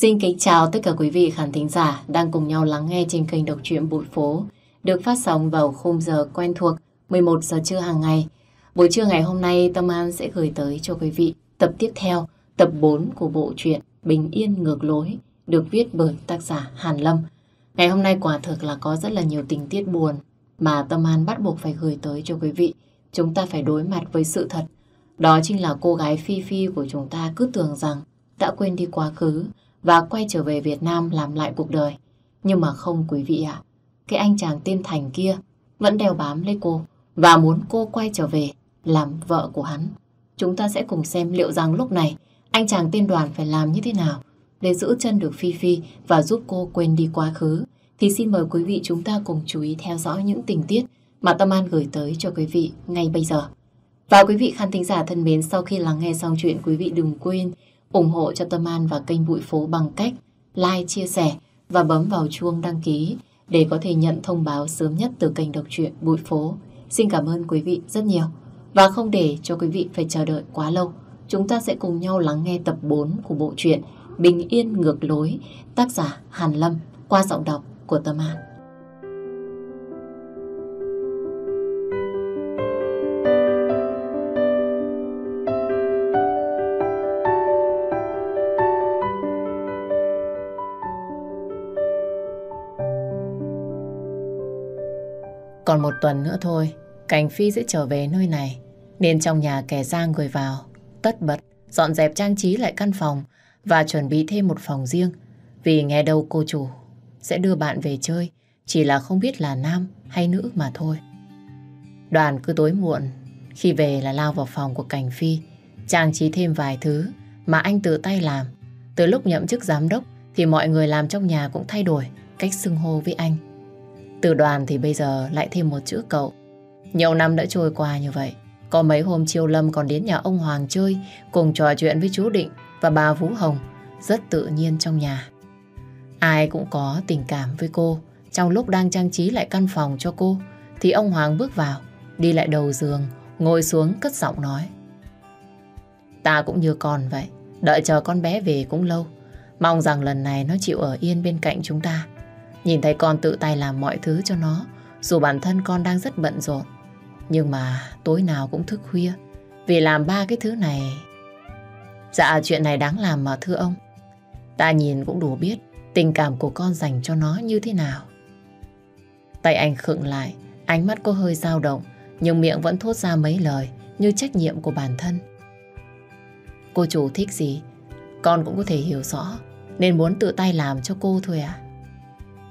Xin kính chào tất cả quý vị khán thính giả đang cùng nhau lắng nghe trên kênh đọc truyện Bụi Phố được phát sóng vào khung giờ quen thuộc 11 giờ trưa hàng ngày. Buổi trưa ngày hôm nay Tâm An sẽ gửi tới cho quý vị tập tiếp theo, tập 4 của bộ truyện Bình Yên Ngược Lối được viết bởi tác giả Hàn Lâm. Ngày hôm nay quả thực là có rất là nhiều tình tiết buồn mà Tâm An bắt buộc phải gửi tới cho quý vị. Chúng ta phải đối mặt với sự thật. Đó chính là cô gái Phi Phi của chúng ta cứ tưởng rằng đã quên đi quá khứ, và quay trở về Việt Nam làm lại cuộc đời. Nhưng mà không quý vị ạ, cái anh chàng tên Thành kia vẫn đeo bám lấy cô và muốn cô quay trở về làm vợ của hắn. Chúng ta sẽ cùng xem liệu rằng lúc này anh chàng tên đoàn phải làm như thế nào để giữ chân được Phi Phi và giúp cô quên đi quá khứ. Thì xin mời quý vị chúng ta cùng chú ý theo dõi những tình tiết mà Tâm An gửi tới cho quý vị ngay bây giờ. Và quý vị khán thính giả thân mến, sau khi lắng nghe xong chuyện, quý vị đừng quên ủng hộ cho Tâm An và kênh Bụi Phố bằng cách like, chia sẻ và bấm vào chuông đăng ký để có thể nhận thông báo sớm nhất từ kênh đọc truyện Bụi Phố. Xin cảm ơn quý vị rất nhiều và không để cho quý vị phải chờ đợi quá lâu. Chúng ta sẽ cùng nhau lắng nghe tập 4 của bộ truyện Bình Yên Ngược Lối tác giả Hàn Lâm qua giọng đọc của Tâm An. Còn một tuần nữa thôi, Cảnh Phi sẽ trở về nơi này. Nên trong nhà kẻ giang người vào, tất bật, dọn dẹp trang trí lại căn phòng và chuẩn bị thêm một phòng riêng. Vì nghe đâu cô chủ sẽ đưa bạn về chơi, chỉ là không biết là nam hay nữ mà thôi. Đoàn cứ tối muộn, khi về là lao vào phòng của Cảnh Phi, trang trí thêm vài thứ mà anh tự tay làm. Từ lúc nhậm chức giám đốc thì mọi người làm trong nhà cũng thay đổi cách xưng hô với anh. Từ đoàn thì bây giờ lại thêm một chữ cậu. Nhiều năm đã trôi qua như vậy. Có mấy hôm Chiêu Lâm còn đến nhà ông Hoàng chơi cùng trò chuyện với chú Định và bà Vũ Hồng rất tự nhiên trong nhà. Ai cũng có tình cảm với cô. Trong lúc đang trang trí lại căn phòng cho cô thì ông Hoàng bước vào đi lại đầu giường ngồi xuống cất giọng nói. Ta cũng như con vậy. Đợi chờ con bé về cũng lâu. Mong rằng lần này nó chịu ở yên bên cạnh chúng ta Nhìn thấy con tự tay làm mọi thứ cho nó, dù bản thân con đang rất bận rộn. Nhưng mà tối nào cũng thức khuya, vì làm ba cái thứ này. Dạ, chuyện này đáng làm mà thưa ông. Ta nhìn cũng đủ biết tình cảm của con dành cho nó như thế nào. Tay anh khựng lại, ánh mắt có hơi dao động, nhưng miệng vẫn thốt ra mấy lời như trách nhiệm của bản thân. Cô chủ thích gì, con cũng có thể hiểu rõ, nên muốn tự tay làm cho cô thôi à?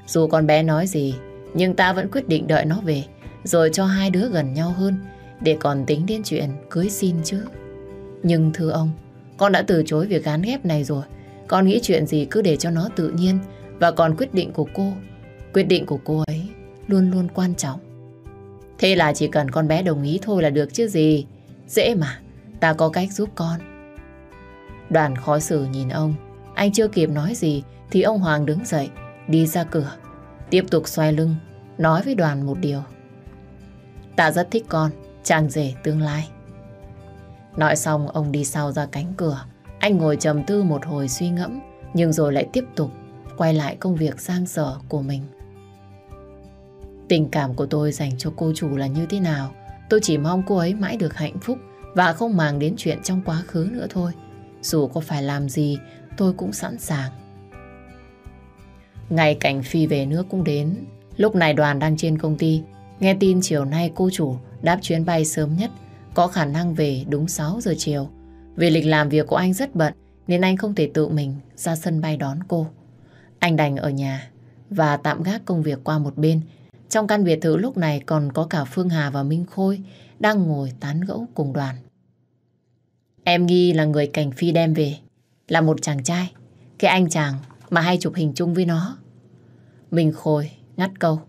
Dù con bé nói gì, nhưng ta vẫn quyết định đợi nó về, rồi cho hai đứa gần nhau hơn, để còn tính đến chuyện cưới xin chứ. Nhưng thưa ông, con đã từ chối việc gán ghép này rồi. Con nghĩ chuyện gì cứ để cho nó tự nhiên, và còn quyết định của cô. Quyết định của cô ấy luôn luôn quan trọng. Thế là chỉ cần con bé đồng ý thôi là được chứ gì. Dễ mà, ta có cách giúp con. Đoàn khó xử nhìn ông, anh chưa kịp nói gì thì ông Hoàng đứng dậy đi ra cửa, tiếp tục xoay lưng, nói với đoàn một điều. tạ rất thích con, chàng rể tương lai. Nói xong ông đi sau ra cánh cửa, anh ngồi trầm tư một hồi suy ngẫm, nhưng rồi lại tiếp tục quay lại công việc sang sở của mình. Tình cảm của tôi dành cho cô chủ là như thế nào? Tôi chỉ mong cô ấy mãi được hạnh phúc và không màng đến chuyện trong quá khứ nữa thôi. Dù có phải làm gì, tôi cũng sẵn sàng. Ngày cảnh Phi về nước cũng đến. Lúc này đoàn đang trên công ty. Nghe tin chiều nay cô chủ đáp chuyến bay sớm nhất, có khả năng về đúng 6 giờ chiều. Vì lịch làm việc của anh rất bận, nên anh không thể tự mình ra sân bay đón cô. Anh đành ở nhà và tạm gác công việc qua một bên. Trong căn biệt thự lúc này còn có cả Phương Hà và Minh Khôi đang ngồi tán gẫu cùng đoàn. Em nghi là người cảnh phi đem về, là một chàng trai. Cái anh chàng mà hay chụp hình chung với nó. Mình khôi, ngắt câu.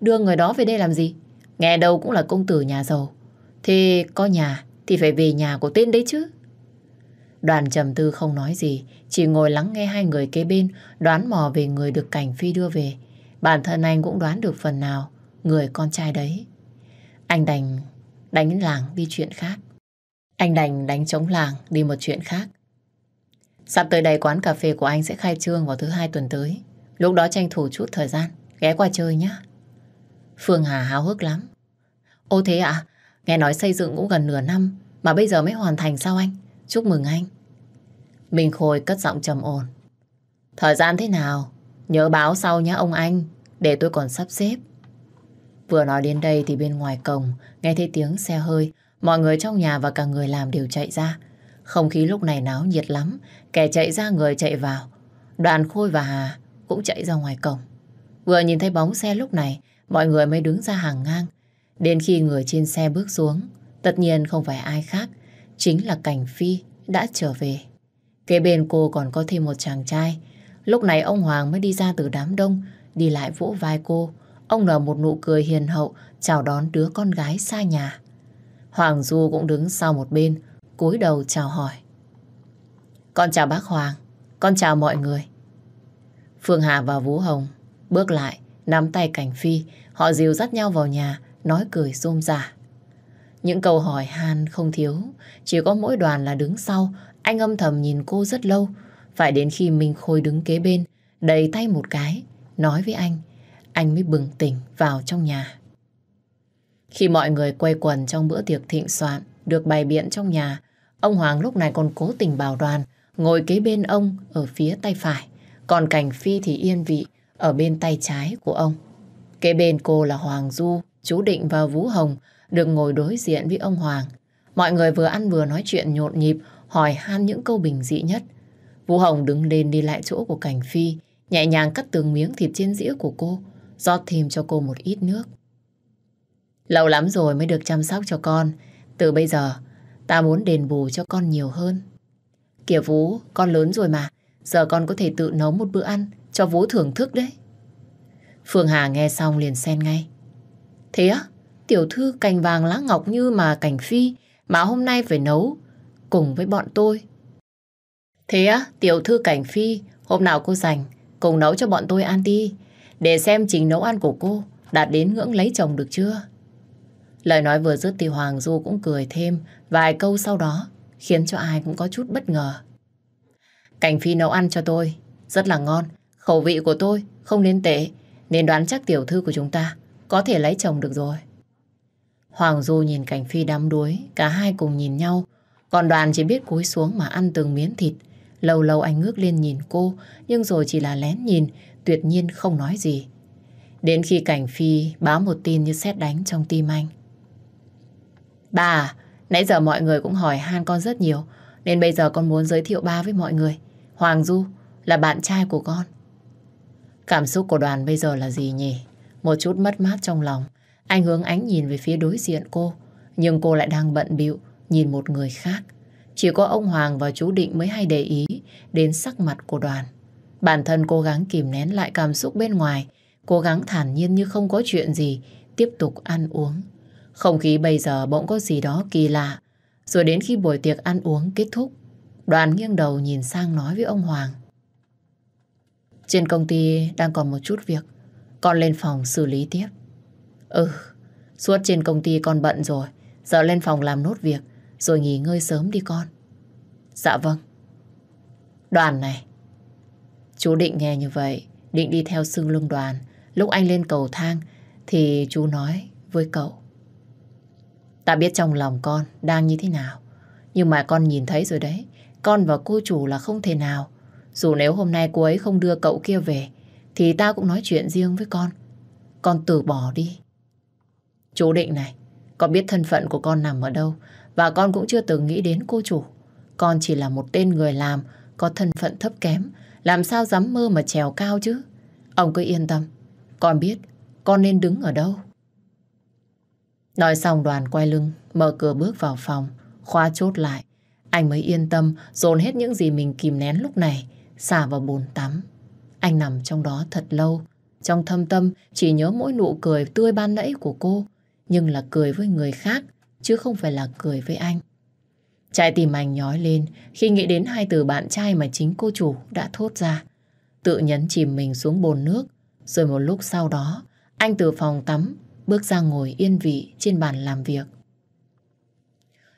Đưa người đó về đây làm gì? Nghe đâu cũng là công tử nhà giàu. thì có nhà thì phải về nhà của tên đấy chứ. Đoàn trầm tư không nói gì, chỉ ngồi lắng nghe hai người kế bên đoán mò về người được Cảnh Phi đưa về. Bản thân anh cũng đoán được phần nào người con trai đấy. Anh đành đánh làng đi chuyện khác. Anh đành đánh chống làng đi một chuyện khác. Sắp tới đây quán cà phê của anh sẽ khai trương vào thứ hai tuần tới. Lúc đó tranh thủ chút thời gian, ghé qua chơi nhé. Phương Hà háo hức lắm. Ô thế ạ, à? nghe nói xây dựng cũng gần nửa năm, mà bây giờ mới hoàn thành sao anh? Chúc mừng anh. Minh Khôi cất giọng trầm ổn. Thời gian thế nào? Nhớ báo sau nhé ông anh, để tôi còn sắp xếp. Vừa nói đến đây thì bên ngoài cổng, nghe thấy tiếng xe hơi, mọi người trong nhà và cả người làm đều chạy ra. Không khí lúc này náo nhiệt lắm, kẻ chạy ra người chạy vào. Đoàn Khôi và Hà cũng chạy ra ngoài cổng. Vừa nhìn thấy bóng xe lúc này, mọi người mới đứng ra hàng ngang. Đến khi người trên xe bước xuống, tất nhiên không phải ai khác, chính là Cảnh Phi đã trở về. Kế bên cô còn có thêm một chàng trai. Lúc này ông Hoàng mới đi ra từ đám đông, đi lại vỗ vai cô. Ông nở một nụ cười hiền hậu, chào đón đứa con gái xa nhà. Hoàng Du cũng đứng sau một bên, cúi đầu chào hỏi. Con chào bác Hoàng, con chào mọi người. Phương Hà và Vũ Hồng bước lại, nắm tay Cảnh Phi, họ dìu dắt nhau vào nhà, nói cười xôm rả. Những câu hỏi han không thiếu, chỉ có mỗi đoàn là đứng sau, anh âm thầm nhìn cô rất lâu, phải đến khi Minh Khôi đứng kế bên, đầy tay một cái, nói với anh, anh mới bừng tỉnh vào trong nhà. Khi mọi người quay quần trong bữa tiệc thịnh soạn, được bày biện trong nhà, Ông Hoàng lúc này còn cố tình bảo đoàn, ngồi kế bên ông ở phía tay phải. Còn Cảnh Phi thì yên vị ở bên tay trái của ông. Kế bên cô là Hoàng Du, chú Định và Vũ Hồng được ngồi đối diện với ông Hoàng. Mọi người vừa ăn vừa nói chuyện nhộn nhịp, hỏi han những câu bình dị nhất. Vũ Hồng đứng lên đi lại chỗ của Cảnh Phi, nhẹ nhàng cắt từng miếng thịt trên dĩa của cô, rót thêm cho cô một ít nước. Lâu lắm rồi mới được chăm sóc cho con. Từ bây giờ, Ta muốn đền bù cho con nhiều hơn. Kìa Vũ, con lớn rồi mà. Giờ con có thể tự nấu một bữa ăn cho Vũ thưởng thức đấy. Phương Hà nghe xong liền xen ngay. Thế á, tiểu thư cành vàng lá ngọc như mà cảnh phi mà hôm nay phải nấu cùng với bọn tôi. Thế á, tiểu thư cảnh phi, hôm nào cô rảnh cùng nấu cho bọn tôi ăn đi để xem trình nấu ăn của cô đạt đến ngưỡng lấy chồng được chưa? Lời nói vừa dứt thì Hoàng Du cũng cười thêm vài câu sau đó, khiến cho ai cũng có chút bất ngờ. Cảnh phi nấu ăn cho tôi, rất là ngon. Khẩu vị của tôi không nên tệ, nên đoán chắc tiểu thư của chúng ta có thể lấy chồng được rồi. Hoàng Du nhìn cảnh phi đắm đuối, cả hai cùng nhìn nhau. Còn đoàn chỉ biết cúi xuống mà ăn từng miếng thịt. Lâu lâu anh ngước lên nhìn cô, nhưng rồi chỉ là lén nhìn, tuyệt nhiên không nói gì. Đến khi cảnh phi báo một tin như xét đánh trong tim anh, Bà, nãy giờ mọi người cũng hỏi han con rất nhiều, nên bây giờ con muốn giới thiệu ba với mọi người. Hoàng Du là bạn trai của con. Cảm xúc của đoàn bây giờ là gì nhỉ? Một chút mất mát trong lòng. Anh hướng ánh nhìn về phía đối diện cô, nhưng cô lại đang bận bịu nhìn một người khác. Chỉ có ông Hoàng và chú Định mới hay để ý đến sắc mặt của đoàn. Bản thân cố gắng kìm nén lại cảm xúc bên ngoài, cố gắng thản nhiên như không có chuyện gì, tiếp tục ăn uống. Không khí bây giờ bỗng có gì đó kỳ lạ. Rồi đến khi buổi tiệc ăn uống kết thúc, đoàn nghiêng đầu nhìn sang nói với ông Hoàng. Trên công ty đang còn một chút việc, con lên phòng xử lý tiếp. Ừ, suốt trên công ty con bận rồi, giờ lên phòng làm nốt việc, rồi nghỉ ngơi sớm đi con. Dạ vâng. Đoàn này, chú định nghe như vậy, định đi theo xương lưng đoàn. Lúc anh lên cầu thang, thì chú nói với cậu. Ta biết trong lòng con đang như thế nào. Nhưng mà con nhìn thấy rồi đấy. Con và cô chủ là không thể nào. Dù nếu hôm nay cô ấy không đưa cậu kia về, thì ta cũng nói chuyện riêng với con. Con từ bỏ đi. Chú Định này, con biết thân phận của con nằm ở đâu và con cũng chưa từng nghĩ đến cô chủ. Con chỉ là một tên người làm có thân phận thấp kém, làm sao dám mơ mà trèo cao chứ. Ông cứ yên tâm, con biết con nên đứng ở đâu. Nói xong đoàn quay lưng, mở cửa bước vào phòng, khóa chốt lại. Anh mới yên tâm dồn hết những gì mình kìm nén lúc này, xả vào bồn tắm. Anh nằm trong đó thật lâu. Trong thâm tâm chỉ nhớ mỗi nụ cười tươi ban nãy của cô, nhưng là cười với người khác, chứ không phải là cười với anh. Trái tim anh nhói lên khi nghĩ đến hai từ bạn trai mà chính cô chủ đã thốt ra. Tự nhấn chìm mình xuống bồn nước, rồi một lúc sau đó, anh từ phòng tắm bước ra ngồi yên vị trên bàn làm việc.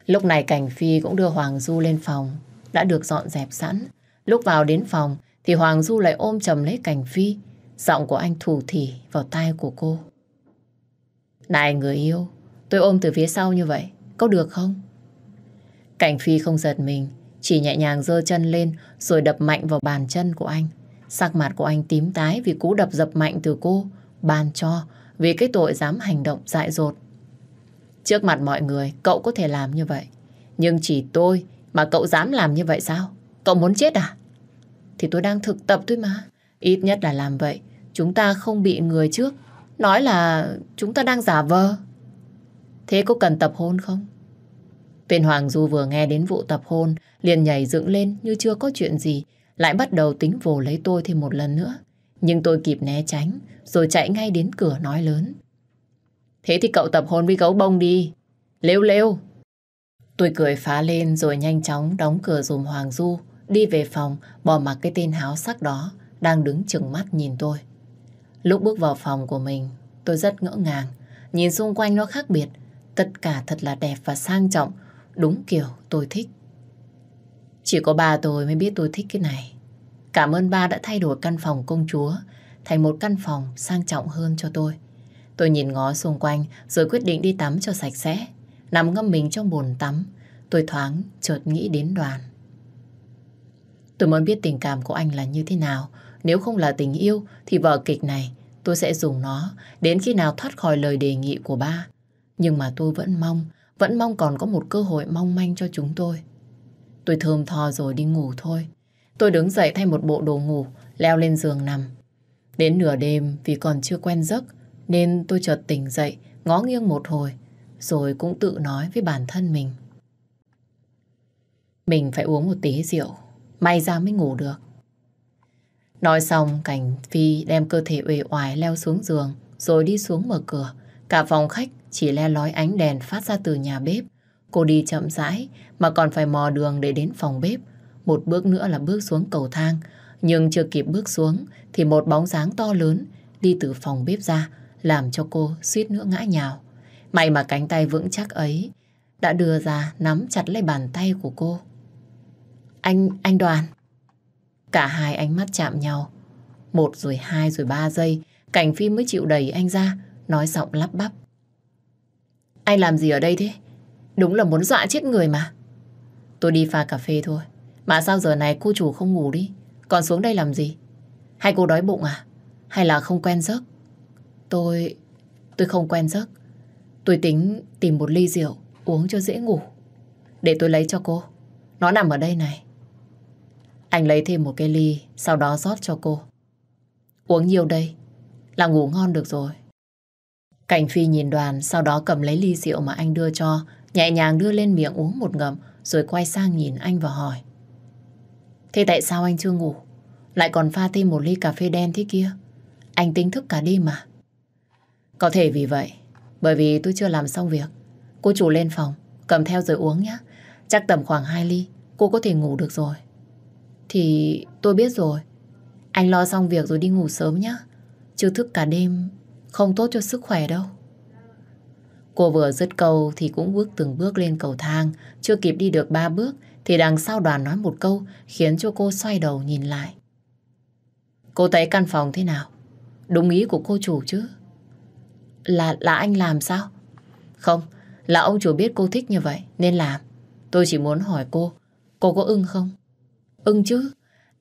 Lúc này Cảnh Phi cũng đưa Hoàng Du lên phòng, đã được dọn dẹp sẵn. Lúc vào đến phòng thì Hoàng Du lại ôm chầm lấy Cảnh Phi, giọng của anh thủ thỉ vào tai của cô. Này người yêu, tôi ôm từ phía sau như vậy, có được không? Cảnh Phi không giật mình, chỉ nhẹ nhàng giơ chân lên rồi đập mạnh vào bàn chân của anh. Sắc mặt của anh tím tái vì cú đập dập mạnh từ cô, ban cho, vì cái tội dám hành động dại dột. Trước mặt mọi người, cậu có thể làm như vậy. Nhưng chỉ tôi mà cậu dám làm như vậy sao? Cậu muốn chết à? Thì tôi đang thực tập thôi mà. Ít nhất là làm vậy. Chúng ta không bị người trước. Nói là chúng ta đang giả vờ. Thế có cần tập hôn không? Tên Hoàng Du vừa nghe đến vụ tập hôn, liền nhảy dựng lên như chưa có chuyện gì, lại bắt đầu tính vồ lấy tôi thêm một lần nữa. Nhưng tôi kịp né tránh, rồi chạy ngay đến cửa nói lớn. Thế thì cậu tập hôn với gấu bông đi. Lêu lêu. Tôi cười phá lên rồi nhanh chóng đóng cửa dùm Hoàng Du, đi về phòng, bỏ mặc cái tên háo sắc đó, đang đứng chừng mắt nhìn tôi. Lúc bước vào phòng của mình, tôi rất ngỡ ngàng. Nhìn xung quanh nó khác biệt, tất cả thật là đẹp và sang trọng, đúng kiểu tôi thích. Chỉ có bà tôi mới biết tôi thích cái này. Cảm ơn ba đã thay đổi căn phòng công chúa thành một căn phòng sang trọng hơn cho tôi. Tôi nhìn ngó xung quanh rồi quyết định đi tắm cho sạch sẽ. Nằm ngâm mình trong bồn tắm, tôi thoáng chợt nghĩ đến đoàn. Tôi muốn biết tình cảm của anh là như thế nào. Nếu không là tình yêu thì vở kịch này tôi sẽ dùng nó đến khi nào thoát khỏi lời đề nghị của ba. Nhưng mà tôi vẫn mong, vẫn mong còn có một cơ hội mong manh cho chúng tôi. Tôi thơm thò rồi đi ngủ thôi. Tôi đứng dậy thay một bộ đồ ngủ, leo lên giường nằm. Đến nửa đêm vì còn chưa quen giấc nên tôi chợt tỉnh dậy, ngó nghiêng một hồi, rồi cũng tự nói với bản thân mình. Mình phải uống một tí rượu, may ra mới ngủ được. Nói xong, Cảnh Phi đem cơ thể uể oải leo xuống giường, rồi đi xuống mở cửa. Cả phòng khách chỉ le lói ánh đèn phát ra từ nhà bếp. Cô đi chậm rãi, mà còn phải mò đường để đến phòng bếp, một bước nữa là bước xuống cầu thang. Nhưng chưa kịp bước xuống thì một bóng dáng to lớn đi từ phòng bếp ra làm cho cô suýt nữa ngã nhào. May mà cánh tay vững chắc ấy đã đưa ra nắm chặt lấy bàn tay của cô. Anh, anh đoàn. Cả hai ánh mắt chạm nhau. Một rồi hai rồi ba giây, cảnh phim mới chịu đẩy anh ra, nói giọng lắp bắp. Anh làm gì ở đây thế? Đúng là muốn dọa chết người mà. Tôi đi pha cà phê thôi. Mà sao giờ này cô chủ không ngủ đi Còn xuống đây làm gì Hay cô đói bụng à Hay là không quen giấc Tôi... tôi không quen giấc Tôi tính tìm một ly rượu Uống cho dễ ngủ Để tôi lấy cho cô Nó nằm ở đây này Anh lấy thêm một cái ly Sau đó rót cho cô Uống nhiều đây Là ngủ ngon được rồi Cảnh Phi nhìn đoàn Sau đó cầm lấy ly rượu mà anh đưa cho Nhẹ nhàng đưa lên miệng uống một ngậm Rồi quay sang nhìn anh và hỏi Thế tại sao anh chưa ngủ? Lại còn pha thêm một ly cà phê đen thế kia? Anh tính thức cả đêm mà. Có thể vì vậy, bởi vì tôi chưa làm xong việc. Cô chủ lên phòng, cầm theo rồi uống nhé. Chắc tầm khoảng 2 ly, cô có thể ngủ được rồi. Thì tôi biết rồi. Anh lo xong việc rồi đi ngủ sớm nhé. Chưa thức cả đêm không tốt cho sức khỏe đâu. Cô vừa dứt câu thì cũng bước từng bước lên cầu thang, chưa kịp đi được ba bước thì đằng sau đoàn nói một câu khiến cho cô xoay đầu nhìn lại. Cô thấy căn phòng thế nào? Đúng ý của cô chủ chứ? Là là anh làm sao? Không, là ông chủ biết cô thích như vậy nên làm. Tôi chỉ muốn hỏi cô, cô có ưng không? Ưng chứ,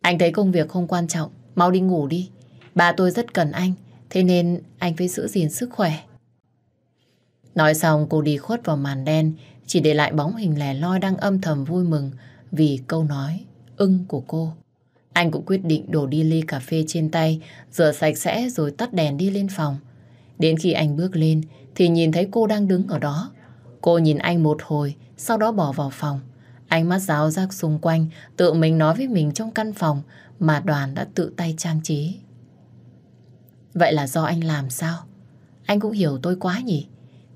anh thấy công việc không quan trọng, mau đi ngủ đi. Bà tôi rất cần anh, thế nên anh phải giữ gìn sức khỏe. Nói xong cô đi khuất vào màn đen chỉ để lại bóng hình lẻ loi đang âm thầm vui mừng vì câu nói ưng của cô. Anh cũng quyết định đổ đi ly cà phê trên tay, rửa sạch sẽ rồi tắt đèn đi lên phòng. Đến khi anh bước lên thì nhìn thấy cô đang đứng ở đó. Cô nhìn anh một hồi, sau đó bỏ vào phòng. Ánh mắt giáo giác xung quanh, tự mình nói với mình trong căn phòng mà đoàn đã tự tay trang trí. Vậy là do anh làm sao? Anh cũng hiểu tôi quá nhỉ?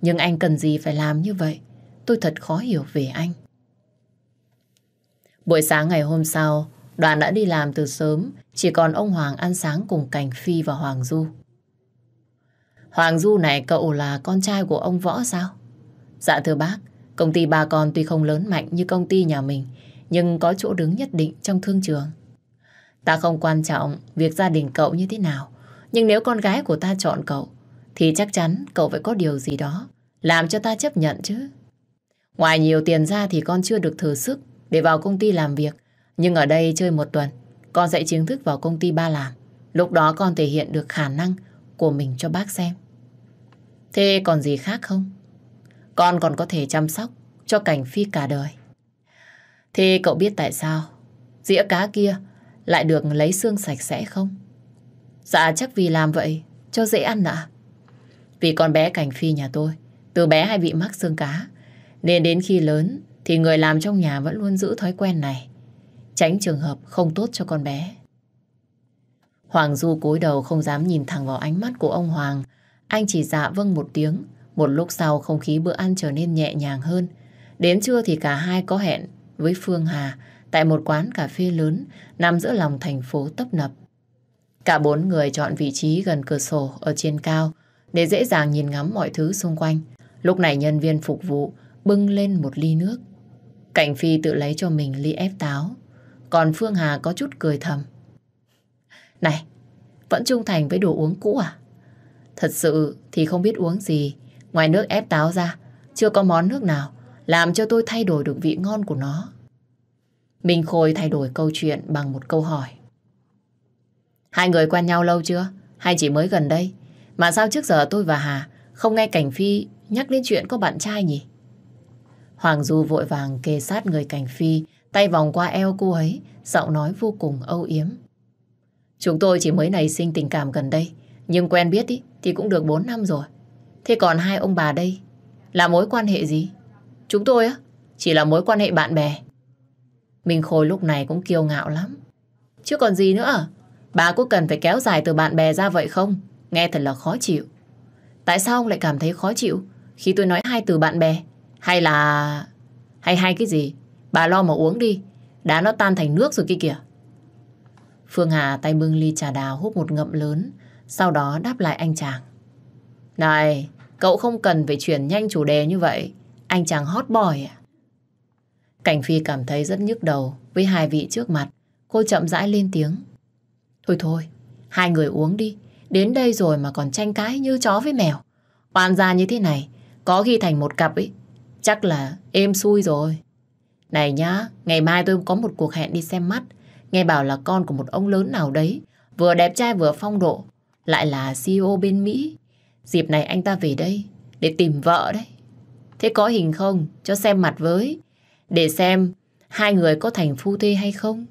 Nhưng anh cần gì phải làm như vậy? tôi thật khó hiểu về anh. Buổi sáng ngày hôm sau, đoàn đã đi làm từ sớm, chỉ còn ông Hoàng ăn sáng cùng Cảnh Phi và Hoàng Du. Hoàng Du này cậu là con trai của ông Võ sao? Dạ thưa bác, công ty ba con tuy không lớn mạnh như công ty nhà mình, nhưng có chỗ đứng nhất định trong thương trường. Ta không quan trọng việc gia đình cậu như thế nào, nhưng nếu con gái của ta chọn cậu, thì chắc chắn cậu phải có điều gì đó làm cho ta chấp nhận chứ. Ngoài nhiều tiền ra thì con chưa được thử sức để vào công ty làm việc. Nhưng ở đây chơi một tuần, con sẽ chính thức vào công ty ba làm. Lúc đó con thể hiện được khả năng của mình cho bác xem. Thế còn gì khác không? Con còn có thể chăm sóc cho cảnh phi cả đời. Thế cậu biết tại sao dĩa cá kia lại được lấy xương sạch sẽ không? Dạ chắc vì làm vậy cho dễ ăn ạ. Vì con bé Cảnh Phi nhà tôi, từ bé hay bị mắc xương cá, nên đến khi lớn thì người làm trong nhà vẫn luôn giữ thói quen này. Tránh trường hợp không tốt cho con bé. Hoàng Du cúi đầu không dám nhìn thẳng vào ánh mắt của ông Hoàng. Anh chỉ dạ vâng một tiếng. Một lúc sau không khí bữa ăn trở nên nhẹ nhàng hơn. Đến trưa thì cả hai có hẹn với Phương Hà tại một quán cà phê lớn nằm giữa lòng thành phố tấp nập. Cả bốn người chọn vị trí gần cửa sổ ở trên cao để dễ dàng nhìn ngắm mọi thứ xung quanh. Lúc này nhân viên phục vụ bưng lên một ly nước. Cảnh Phi tự lấy cho mình ly ép táo. Còn Phương Hà có chút cười thầm. Này, vẫn trung thành với đồ uống cũ à? Thật sự thì không biết uống gì. Ngoài nước ép táo ra, chưa có món nước nào làm cho tôi thay đổi được vị ngon của nó. Minh Khôi thay đổi câu chuyện bằng một câu hỏi. Hai người quen nhau lâu chưa? Hay chỉ mới gần đây? Mà sao trước giờ tôi và Hà không nghe Cảnh Phi nhắc đến chuyện có bạn trai nhỉ? Hoàng Du vội vàng kề sát người cảnh phi, tay vòng qua eo cô ấy, giọng nói vô cùng âu yếm. Chúng tôi chỉ mới nảy sinh tình cảm gần đây, nhưng quen biết ý, thì cũng được 4 năm rồi. Thế còn hai ông bà đây, là mối quan hệ gì? Chúng tôi á, chỉ là mối quan hệ bạn bè. Minh Khôi lúc này cũng kiêu ngạo lắm. Chứ còn gì nữa à? Bà có cần phải kéo dài từ bạn bè ra vậy không? Nghe thật là khó chịu. Tại sao ông lại cảm thấy khó chịu khi tôi nói hai từ bạn bè? Hay là... Hay hay cái gì? Bà lo mà uống đi. Đá nó tan thành nước rồi kia kìa. Phương Hà tay bưng ly trà đào hút một ngậm lớn, sau đó đáp lại anh chàng. Này, cậu không cần phải chuyển nhanh chủ đề như vậy. Anh chàng hot boy à? Cảnh Phi cảm thấy rất nhức đầu với hai vị trước mặt. Cô chậm rãi lên tiếng. Thôi thôi, hai người uống đi. Đến đây rồi mà còn tranh cãi như chó với mèo. Oan ra như thế này, có khi thành một cặp ấy Chắc là êm xui rồi. Này nhá, ngày mai tôi có một cuộc hẹn đi xem mắt. Nghe bảo là con của một ông lớn nào đấy, vừa đẹp trai vừa phong độ, lại là CEO bên Mỹ. Dịp này anh ta về đây để tìm vợ đấy. Thế có hình không? Cho xem mặt với. Để xem hai người có thành phu thê hay không.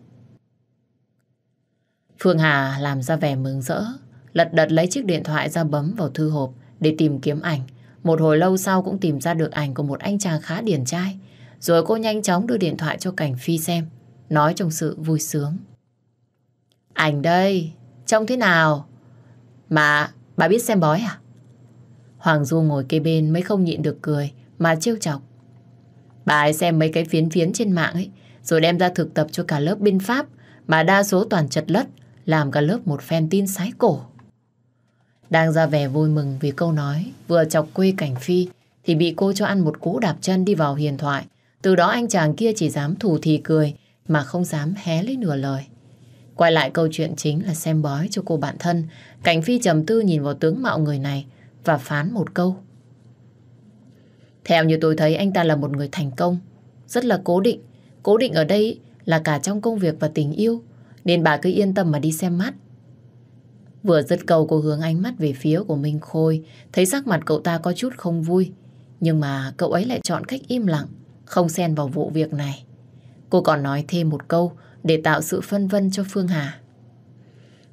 Phương Hà làm ra vẻ mừng rỡ, lật đật lấy chiếc điện thoại ra bấm vào thư hộp để tìm kiếm ảnh. Một hồi lâu sau cũng tìm ra được ảnh của một anh chàng khá điển trai. Rồi cô nhanh chóng đưa điện thoại cho Cảnh Phi xem. Nói trong sự vui sướng. Ảnh đây, trông thế nào? Mà bà biết xem bói à? Hoàng Du ngồi kế bên mới không nhịn được cười mà trêu chọc. Bà ấy xem mấy cái phiến phiến trên mạng ấy, rồi đem ra thực tập cho cả lớp bên Pháp, mà đa số toàn chật lất, làm cả lớp một phen tin sái cổ. Đang ra vẻ vui mừng vì câu nói vừa chọc quê Cảnh Phi thì bị cô cho ăn một cú đạp chân đi vào hiền thoại. Từ đó anh chàng kia chỉ dám thủ thì cười mà không dám hé lấy nửa lời. Quay lại câu chuyện chính là xem bói cho cô bạn thân. Cảnh Phi trầm tư nhìn vào tướng mạo người này và phán một câu. Theo như tôi thấy anh ta là một người thành công, rất là cố định. Cố định ở đây là cả trong công việc và tình yêu. Nên bà cứ yên tâm mà đi xem mắt. Vừa dứt câu cô hướng ánh mắt về phía của Minh Khôi, thấy sắc mặt cậu ta có chút không vui. Nhưng mà cậu ấy lại chọn cách im lặng, không xen vào vụ việc này. Cô còn nói thêm một câu để tạo sự phân vân cho Phương Hà.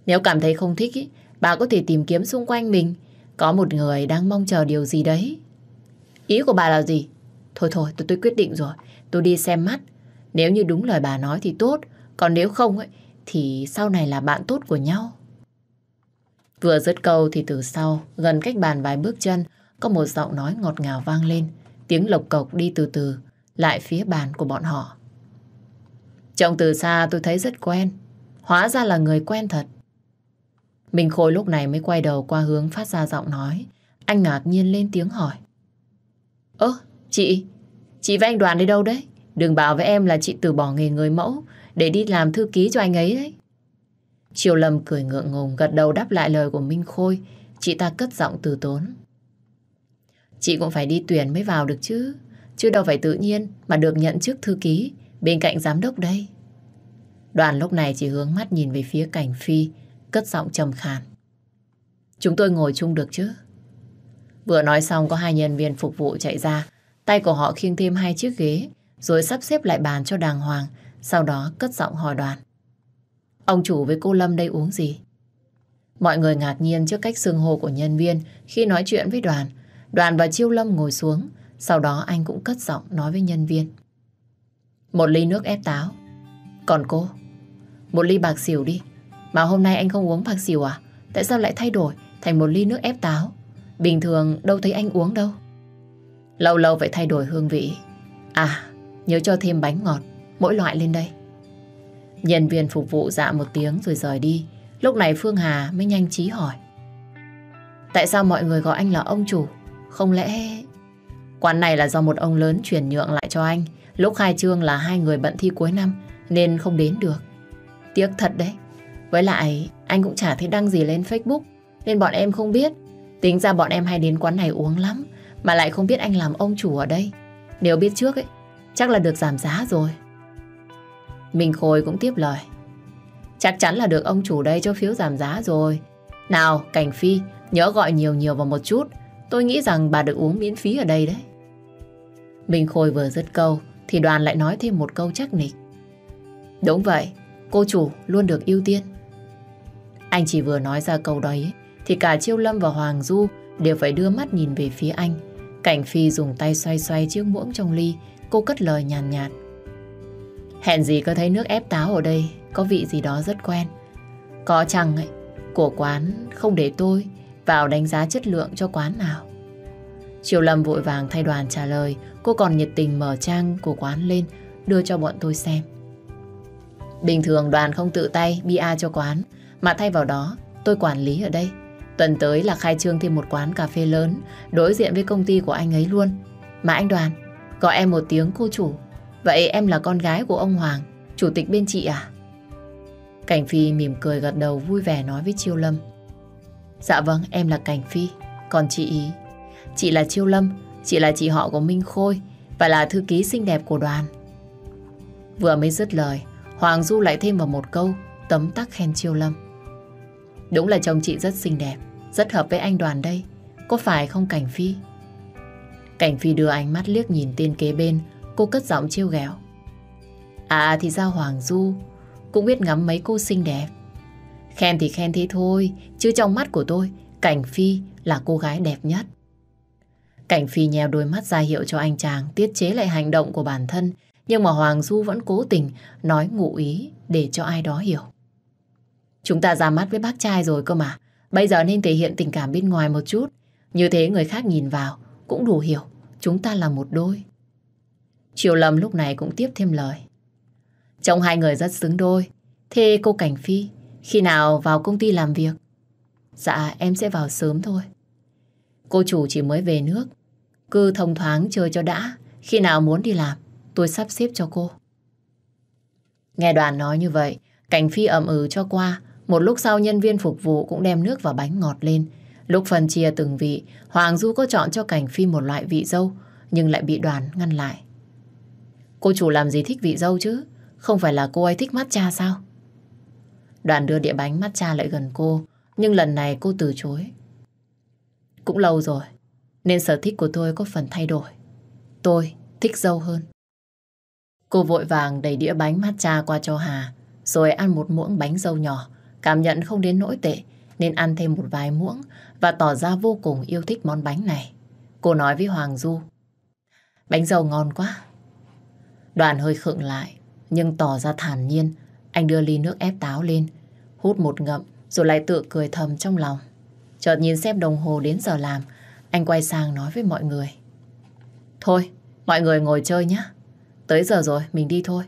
Nếu cảm thấy không thích, bà có thể tìm kiếm xung quanh mình. Có một người đang mong chờ điều gì đấy. Ý của bà là gì? Thôi thôi, tôi, tôi quyết định rồi. Tôi đi xem mắt. Nếu như đúng lời bà nói thì tốt. Còn nếu không ấy, thì sau này là bạn tốt của nhau. Vừa dứt câu thì từ sau, gần cách bàn vài bước chân, có một giọng nói ngọt ngào vang lên, tiếng lộc cộc đi từ từ, lại phía bàn của bọn họ. Trông từ xa tôi thấy rất quen, hóa ra là người quen thật. Minh Khôi lúc này mới quay đầu qua hướng phát ra giọng nói, anh ngạc nhiên lên tiếng hỏi. Ơ, chị, chị với anh Đoàn đi đâu đấy? Đừng bảo với em là chị từ bỏ nghề người mẫu để đi làm thư ký cho anh ấy đấy. Triều Lâm cười ngượng ngùng gật đầu đáp lại lời của Minh Khôi. Chị ta cất giọng từ tốn. Chị cũng phải đi tuyển mới vào được chứ. Chứ đâu phải tự nhiên mà được nhận chức thư ký bên cạnh giám đốc đây. Đoàn lúc này chỉ hướng mắt nhìn về phía cảnh phi, cất giọng trầm khàn. Chúng tôi ngồi chung được chứ? Vừa nói xong có hai nhân viên phục vụ chạy ra, tay của họ khiêng thêm hai chiếc ghế, rồi sắp xếp lại bàn cho đàng hoàng, sau đó cất giọng hỏi đoàn. Ông chủ với cô Lâm đây uống gì? Mọi người ngạc nhiên trước cách xưng hô của nhân viên khi nói chuyện với đoàn. Đoàn và Chiêu Lâm ngồi xuống, sau đó anh cũng cất giọng nói với nhân viên. Một ly nước ép táo. Còn cô? Một ly bạc xỉu đi. Mà hôm nay anh không uống bạc xỉu à? Tại sao lại thay đổi thành một ly nước ép táo? Bình thường đâu thấy anh uống đâu. Lâu lâu phải thay đổi hương vị. À, nhớ cho thêm bánh ngọt, mỗi loại lên đây. Nhân viên phục vụ dạ một tiếng rồi rời đi. Lúc này Phương Hà mới nhanh trí hỏi. Tại sao mọi người gọi anh là ông chủ? Không lẽ... Quán này là do một ông lớn chuyển nhượng lại cho anh. Lúc khai trương là hai người bận thi cuối năm nên không đến được. Tiếc thật đấy. Với lại anh cũng chả thấy đăng gì lên Facebook nên bọn em không biết. Tính ra bọn em hay đến quán này uống lắm mà lại không biết anh làm ông chủ ở đây. Nếu biết trước ấy, chắc là được giảm giá rồi. Minh Khôi cũng tiếp lời. Chắc chắn là được ông chủ đây cho phiếu giảm giá rồi. Nào, Cảnh Phi, nhớ gọi nhiều nhiều vào một chút. Tôi nghĩ rằng bà được uống miễn phí ở đây đấy. Minh Khôi vừa dứt câu, thì đoàn lại nói thêm một câu chắc nịch. Đúng vậy, cô chủ luôn được ưu tiên. Anh chỉ vừa nói ra câu đấy, thì cả Chiêu Lâm và Hoàng Du đều phải đưa mắt nhìn về phía anh. Cảnh Phi dùng tay xoay xoay chiếc muỗng trong ly, cô cất lời nhàn nhạt, nhạt. Hèn gì có thấy nước ép táo ở đây có vị gì đó rất quen. Có chăng ấy, của quán không để tôi vào đánh giá chất lượng cho quán nào. Triều Lâm vội vàng thay đoàn trả lời, cô còn nhiệt tình mở trang của quán lên, đưa cho bọn tôi xem. Bình thường đoàn không tự tay bia cho quán, mà thay vào đó tôi quản lý ở đây. Tuần tới là khai trương thêm một quán cà phê lớn, đối diện với công ty của anh ấy luôn. Mà anh đoàn, gọi em một tiếng cô chủ, Vậy em là con gái của ông Hoàng, chủ tịch bên chị à? Cảnh Phi mỉm cười gật đầu vui vẻ nói với Chiêu Lâm. Dạ vâng, em là Cảnh Phi. Còn chị ý, chị là Chiêu Lâm, chị là chị họ của Minh Khôi và là thư ký xinh đẹp của đoàn. Vừa mới dứt lời, Hoàng Du lại thêm vào một câu tấm tắc khen Chiêu Lâm. Đúng là chồng chị rất xinh đẹp, rất hợp với anh đoàn đây. Có phải không Cảnh Phi? Cảnh Phi đưa ánh mắt liếc nhìn tên kế bên Cô cất giọng trêu ghẹo À thì ra Hoàng Du Cũng biết ngắm mấy cô xinh đẹp Khen thì khen thế thôi Chứ trong mắt của tôi Cảnh Phi là cô gái đẹp nhất Cảnh Phi nheo đôi mắt ra hiệu cho anh chàng Tiết chế lại hành động của bản thân Nhưng mà Hoàng Du vẫn cố tình Nói ngụ ý để cho ai đó hiểu Chúng ta ra mắt với bác trai rồi cơ mà Bây giờ nên thể hiện tình cảm bên ngoài một chút Như thế người khác nhìn vào Cũng đủ hiểu Chúng ta là một đôi Triệu Lâm lúc này cũng tiếp thêm lời. Trông hai người rất xứng đôi. Thế cô Cảnh Phi, khi nào vào công ty làm việc? Dạ, em sẽ vào sớm thôi. Cô chủ chỉ mới về nước. Cứ thông thoáng chơi cho đã. Khi nào muốn đi làm, tôi sắp xếp cho cô. Nghe đoàn nói như vậy, Cảnh Phi ẩm ừ cho qua. Một lúc sau nhân viên phục vụ cũng đem nước và bánh ngọt lên. Lúc phần chia từng vị, Hoàng Du có chọn cho Cảnh Phi một loại vị dâu, nhưng lại bị đoàn ngăn lại. Cô chủ làm gì thích vị dâu chứ? Không phải là cô ấy thích mắt cha sao? Đoàn đưa đĩa bánh mắt cha lại gần cô, nhưng lần này cô từ chối. Cũng lâu rồi, nên sở thích của tôi có phần thay đổi. Tôi thích dâu hơn. Cô vội vàng đầy đĩa bánh mát cha qua cho Hà, rồi ăn một muỗng bánh dâu nhỏ. Cảm nhận không đến nỗi tệ, nên ăn thêm một vài muỗng và tỏ ra vô cùng yêu thích món bánh này. Cô nói với Hoàng Du, bánh dâu ngon quá, Đoàn hơi khựng lại, nhưng tỏ ra thản nhiên. Anh đưa ly nước ép táo lên, hút một ngậm, rồi lại tự cười thầm trong lòng. Chợt nhìn xem đồng hồ đến giờ làm, anh quay sang nói với mọi người. Thôi, mọi người ngồi chơi nhé. Tới giờ rồi, mình đi thôi.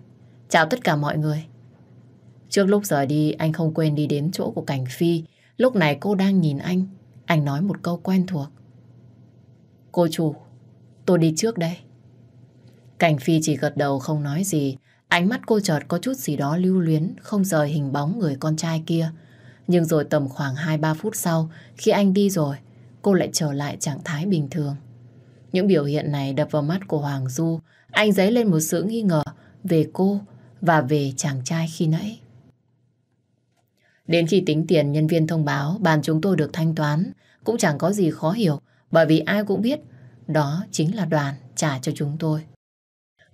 Chào tất cả mọi người. Trước lúc rời đi, anh không quên đi đến chỗ của Cảnh Phi. Lúc này cô đang nhìn anh. Anh nói một câu quen thuộc. Cô chủ, tôi đi trước đây. Cảnh Phi chỉ gật đầu không nói gì, ánh mắt cô chợt có chút gì đó lưu luyến, không rời hình bóng người con trai kia. Nhưng rồi tầm khoảng 2-3 phút sau, khi anh đi rồi, cô lại trở lại trạng thái bình thường. Những biểu hiện này đập vào mắt của Hoàng Du, anh dấy lên một sự nghi ngờ về cô và về chàng trai khi nãy. Đến khi tính tiền nhân viên thông báo bàn chúng tôi được thanh toán, cũng chẳng có gì khó hiểu bởi vì ai cũng biết đó chính là đoàn trả cho chúng tôi.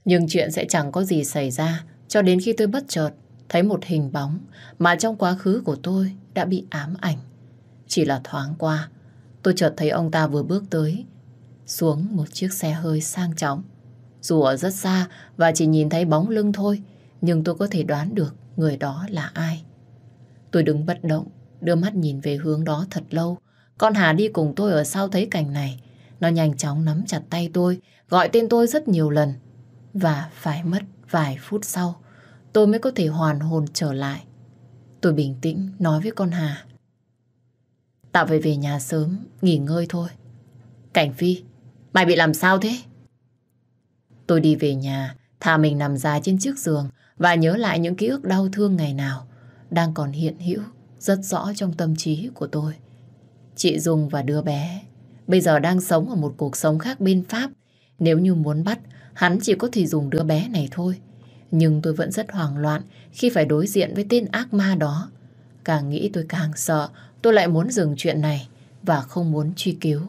Nhưng chuyện sẽ chẳng có gì xảy ra cho đến khi tôi bất chợt thấy một hình bóng mà trong quá khứ của tôi đã bị ám ảnh. Chỉ là thoáng qua, tôi chợt thấy ông ta vừa bước tới xuống một chiếc xe hơi sang trọng. Dù ở rất xa và chỉ nhìn thấy bóng lưng thôi, nhưng tôi có thể đoán được người đó là ai. Tôi đứng bất động, đưa mắt nhìn về hướng đó thật lâu. Con Hà đi cùng tôi ở sau thấy cảnh này. Nó nhanh chóng nắm chặt tay tôi, gọi tên tôi rất nhiều lần và phải mất vài phút sau tôi mới có thể hoàn hồn trở lại. Tôi bình tĩnh nói với con Hà. Tao phải về nhà sớm, nghỉ ngơi thôi. Cảnh Phi, mày bị làm sao thế? Tôi đi về nhà, thà mình nằm dài trên chiếc giường và nhớ lại những ký ức đau thương ngày nào đang còn hiện hữu rất rõ trong tâm trí của tôi. Chị Dung và đứa bé bây giờ đang sống ở một cuộc sống khác bên Pháp. Nếu như muốn bắt Hắn chỉ có thể dùng đứa bé này thôi. Nhưng tôi vẫn rất hoảng loạn khi phải đối diện với tên ác ma đó. Càng nghĩ tôi càng sợ, tôi lại muốn dừng chuyện này và không muốn truy cứu.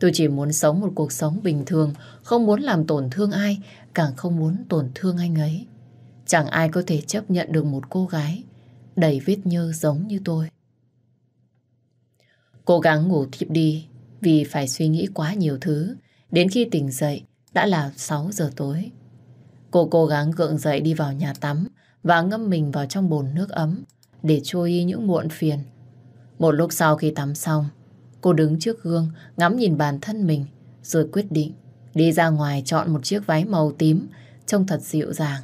Tôi chỉ muốn sống một cuộc sống bình thường, không muốn làm tổn thương ai, càng không muốn tổn thương anh ấy. Chẳng ai có thể chấp nhận được một cô gái đầy vết nhơ giống như tôi. Cố gắng ngủ thiếp đi vì phải suy nghĩ quá nhiều thứ. Đến khi tỉnh dậy, đã là 6 giờ tối. Cô cố gắng gượng dậy đi vào nhà tắm và ngâm mình vào trong bồn nước ấm để trôi đi những muộn phiền. Một lúc sau khi tắm xong, cô đứng trước gương ngắm nhìn bản thân mình rồi quyết định đi ra ngoài chọn một chiếc váy màu tím trông thật dịu dàng.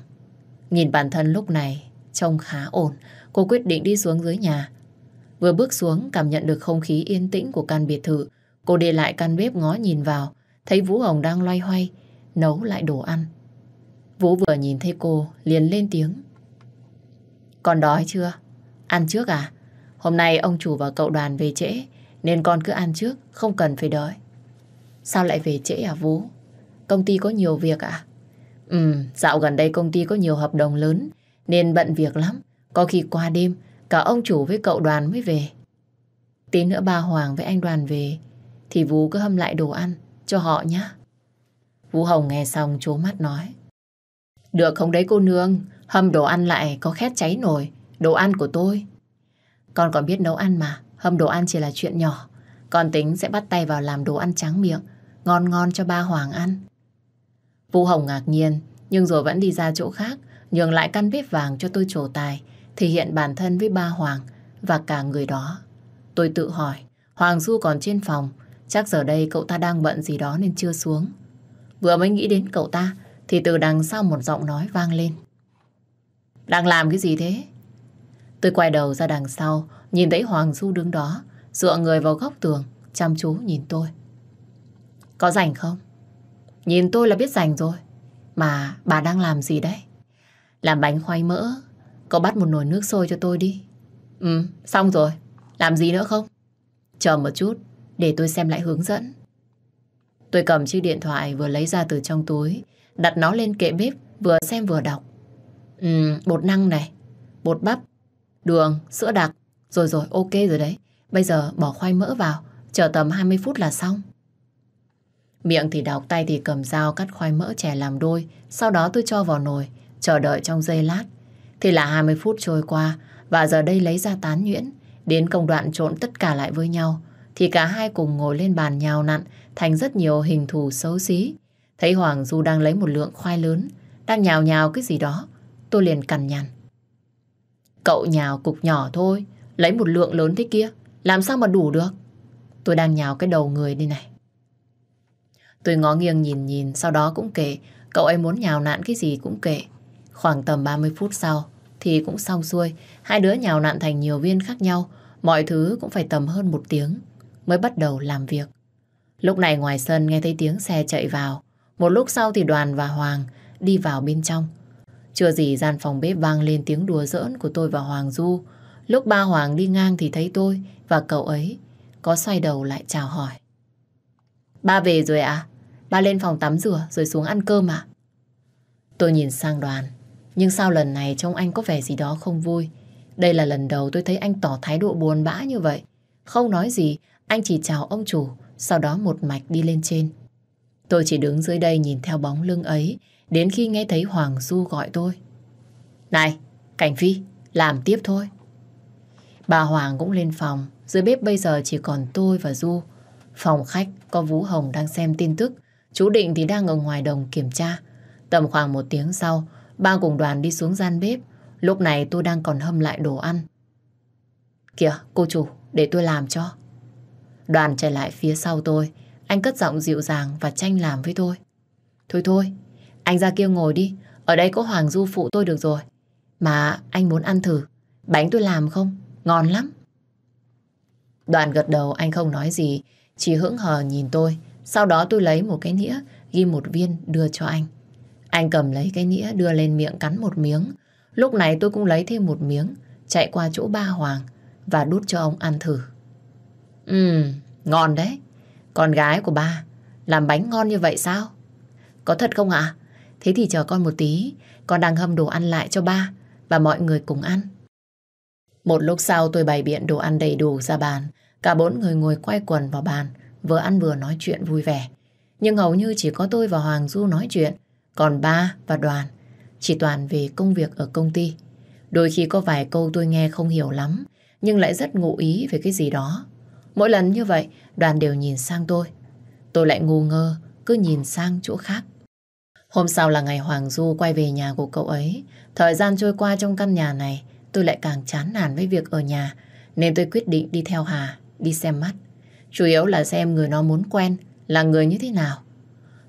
Nhìn bản thân lúc này trông khá ổn, cô quyết định đi xuống dưới nhà. Vừa bước xuống cảm nhận được không khí yên tĩnh của căn biệt thự, cô đi lại căn bếp ngó nhìn vào, thấy Vũ Hồng đang loay hoay nấu lại đồ ăn. Vũ vừa nhìn thấy cô liền lên tiếng. Con đói chưa? Ăn trước à? Hôm nay ông chủ và cậu đoàn về trễ nên con cứ ăn trước, không cần phải đợi. Sao lại về trễ à Vũ? Công ty có nhiều việc à? Ừ, dạo gần đây công ty có nhiều hợp đồng lớn nên bận việc lắm. Có khi qua đêm cả ông chủ với cậu đoàn mới về. Tí nữa ba Hoàng với anh đoàn về thì Vũ cứ hâm lại đồ ăn cho họ nhé. Vũ Hồng nghe xong chố mắt nói. Được không đấy cô nương, hâm đồ ăn lại có khét cháy nổi, đồ ăn của tôi. Con còn biết nấu ăn mà, hâm đồ ăn chỉ là chuyện nhỏ. Con tính sẽ bắt tay vào làm đồ ăn trắng miệng, ngon ngon cho ba Hoàng ăn. Vũ Hồng ngạc nhiên, nhưng rồi vẫn đi ra chỗ khác, nhường lại căn bếp vàng cho tôi trổ tài, thể hiện bản thân với ba Hoàng và cả người đó. Tôi tự hỏi, Hoàng Du còn trên phòng, chắc giờ đây cậu ta đang bận gì đó nên chưa xuống. Vừa mới nghĩ đến cậu ta thì từ đằng sau một giọng nói vang lên. Đang làm cái gì thế? Tôi quay đầu ra đằng sau, nhìn thấy Hoàng Du đứng đó, dựa người vào góc tường, chăm chú nhìn tôi. Có rảnh không? Nhìn tôi là biết rảnh rồi. Mà bà đang làm gì đấy? Làm bánh khoai mỡ. Cậu bắt một nồi nước sôi cho tôi đi. Ừ, xong rồi. Làm gì nữa không? Chờ một chút, để tôi xem lại hướng dẫn. Tôi cầm chiếc điện thoại vừa lấy ra từ trong túi, đặt nó lên kệ bếp, vừa xem vừa đọc. Ừ, bột năng này, bột bắp, đường, sữa đặc. Rồi rồi, ok rồi đấy. Bây giờ bỏ khoai mỡ vào, chờ tầm 20 phút là xong. Miệng thì đọc, tay thì cầm dao cắt khoai mỡ chè làm đôi, sau đó tôi cho vào nồi, chờ đợi trong giây lát. Thì là 20 phút trôi qua, và giờ đây lấy ra tán nhuyễn, đến công đoạn trộn tất cả lại với nhau, thì cả hai cùng ngồi lên bàn nhào nặn, thành rất nhiều hình thù xấu xí. Thấy Hoàng Du đang lấy một lượng khoai lớn, đang nhào nhào cái gì đó, tôi liền cằn nhằn. Cậu nhào cục nhỏ thôi, lấy một lượng lớn thế kia, làm sao mà đủ được? Tôi đang nhào cái đầu người đi này. Tôi ngó nghiêng nhìn nhìn, sau đó cũng kể, cậu ấy muốn nhào nặn cái gì cũng kể. Khoảng tầm 30 phút sau, thì cũng xong xuôi, hai đứa nhào nặn thành nhiều viên khác nhau, mọi thứ cũng phải tầm hơn một tiếng mới bắt đầu làm việc. Lúc này ngoài sân nghe thấy tiếng xe chạy vào. Một lúc sau thì đoàn và Hoàng đi vào bên trong. Chưa gì gian phòng bếp vang lên tiếng đùa giỡn của tôi và Hoàng Du. Lúc ba Hoàng đi ngang thì thấy tôi và cậu ấy có xoay đầu lại chào hỏi. Ba về rồi à? Ba lên phòng tắm rửa rồi xuống ăn cơm à? Tôi nhìn sang đoàn. Nhưng sao lần này trông anh có vẻ gì đó không vui? Đây là lần đầu tôi thấy anh tỏ thái độ buồn bã như vậy. Không nói gì, anh chỉ chào ông chủ sau đó một mạch đi lên trên. Tôi chỉ đứng dưới đây nhìn theo bóng lưng ấy, đến khi nghe thấy Hoàng Du gọi tôi. Này, Cảnh Phi, làm tiếp thôi. Bà Hoàng cũng lên phòng, dưới bếp bây giờ chỉ còn tôi và Du. Phòng khách có Vũ Hồng đang xem tin tức, chú Định thì đang ở ngoài đồng kiểm tra. Tầm khoảng một tiếng sau, ba cùng đoàn đi xuống gian bếp, lúc này tôi đang còn hâm lại đồ ăn. Kìa, cô chủ, để tôi làm cho. Đoàn chạy lại phía sau tôi. Anh cất giọng dịu dàng và tranh làm với tôi. Thôi thôi, anh ra kia ngồi đi. Ở đây có Hoàng Du phụ tôi được rồi. Mà anh muốn ăn thử. Bánh tôi làm không? Ngon lắm. Đoàn gật đầu anh không nói gì. Chỉ hững hờ nhìn tôi. Sau đó tôi lấy một cái nĩa, ghi một viên đưa cho anh. Anh cầm lấy cái nĩa đưa lên miệng cắn một miếng. Lúc này tôi cũng lấy thêm một miếng, chạy qua chỗ ba Hoàng và đút cho ông ăn thử. Ừ, ngon đấy. Con gái của ba làm bánh ngon như vậy sao? Có thật không ạ? Thế thì chờ con một tí, con đang hâm đồ ăn lại cho ba và mọi người cùng ăn. Một lúc sau tôi bày biện đồ ăn đầy đủ ra bàn. Cả bốn người ngồi quay quần vào bàn, vừa ăn vừa nói chuyện vui vẻ. Nhưng hầu như chỉ có tôi và Hoàng Du nói chuyện, còn ba và đoàn chỉ toàn về công việc ở công ty. Đôi khi có vài câu tôi nghe không hiểu lắm, nhưng lại rất ngụ ý về cái gì đó Mỗi lần như vậy, đoàn đều nhìn sang tôi. Tôi lại ngu ngơ, cứ nhìn sang chỗ khác. Hôm sau là ngày Hoàng Du quay về nhà của cậu ấy. Thời gian trôi qua trong căn nhà này, tôi lại càng chán nản với việc ở nhà, nên tôi quyết định đi theo Hà, đi xem mắt. Chủ yếu là xem người nó muốn quen, là người như thế nào.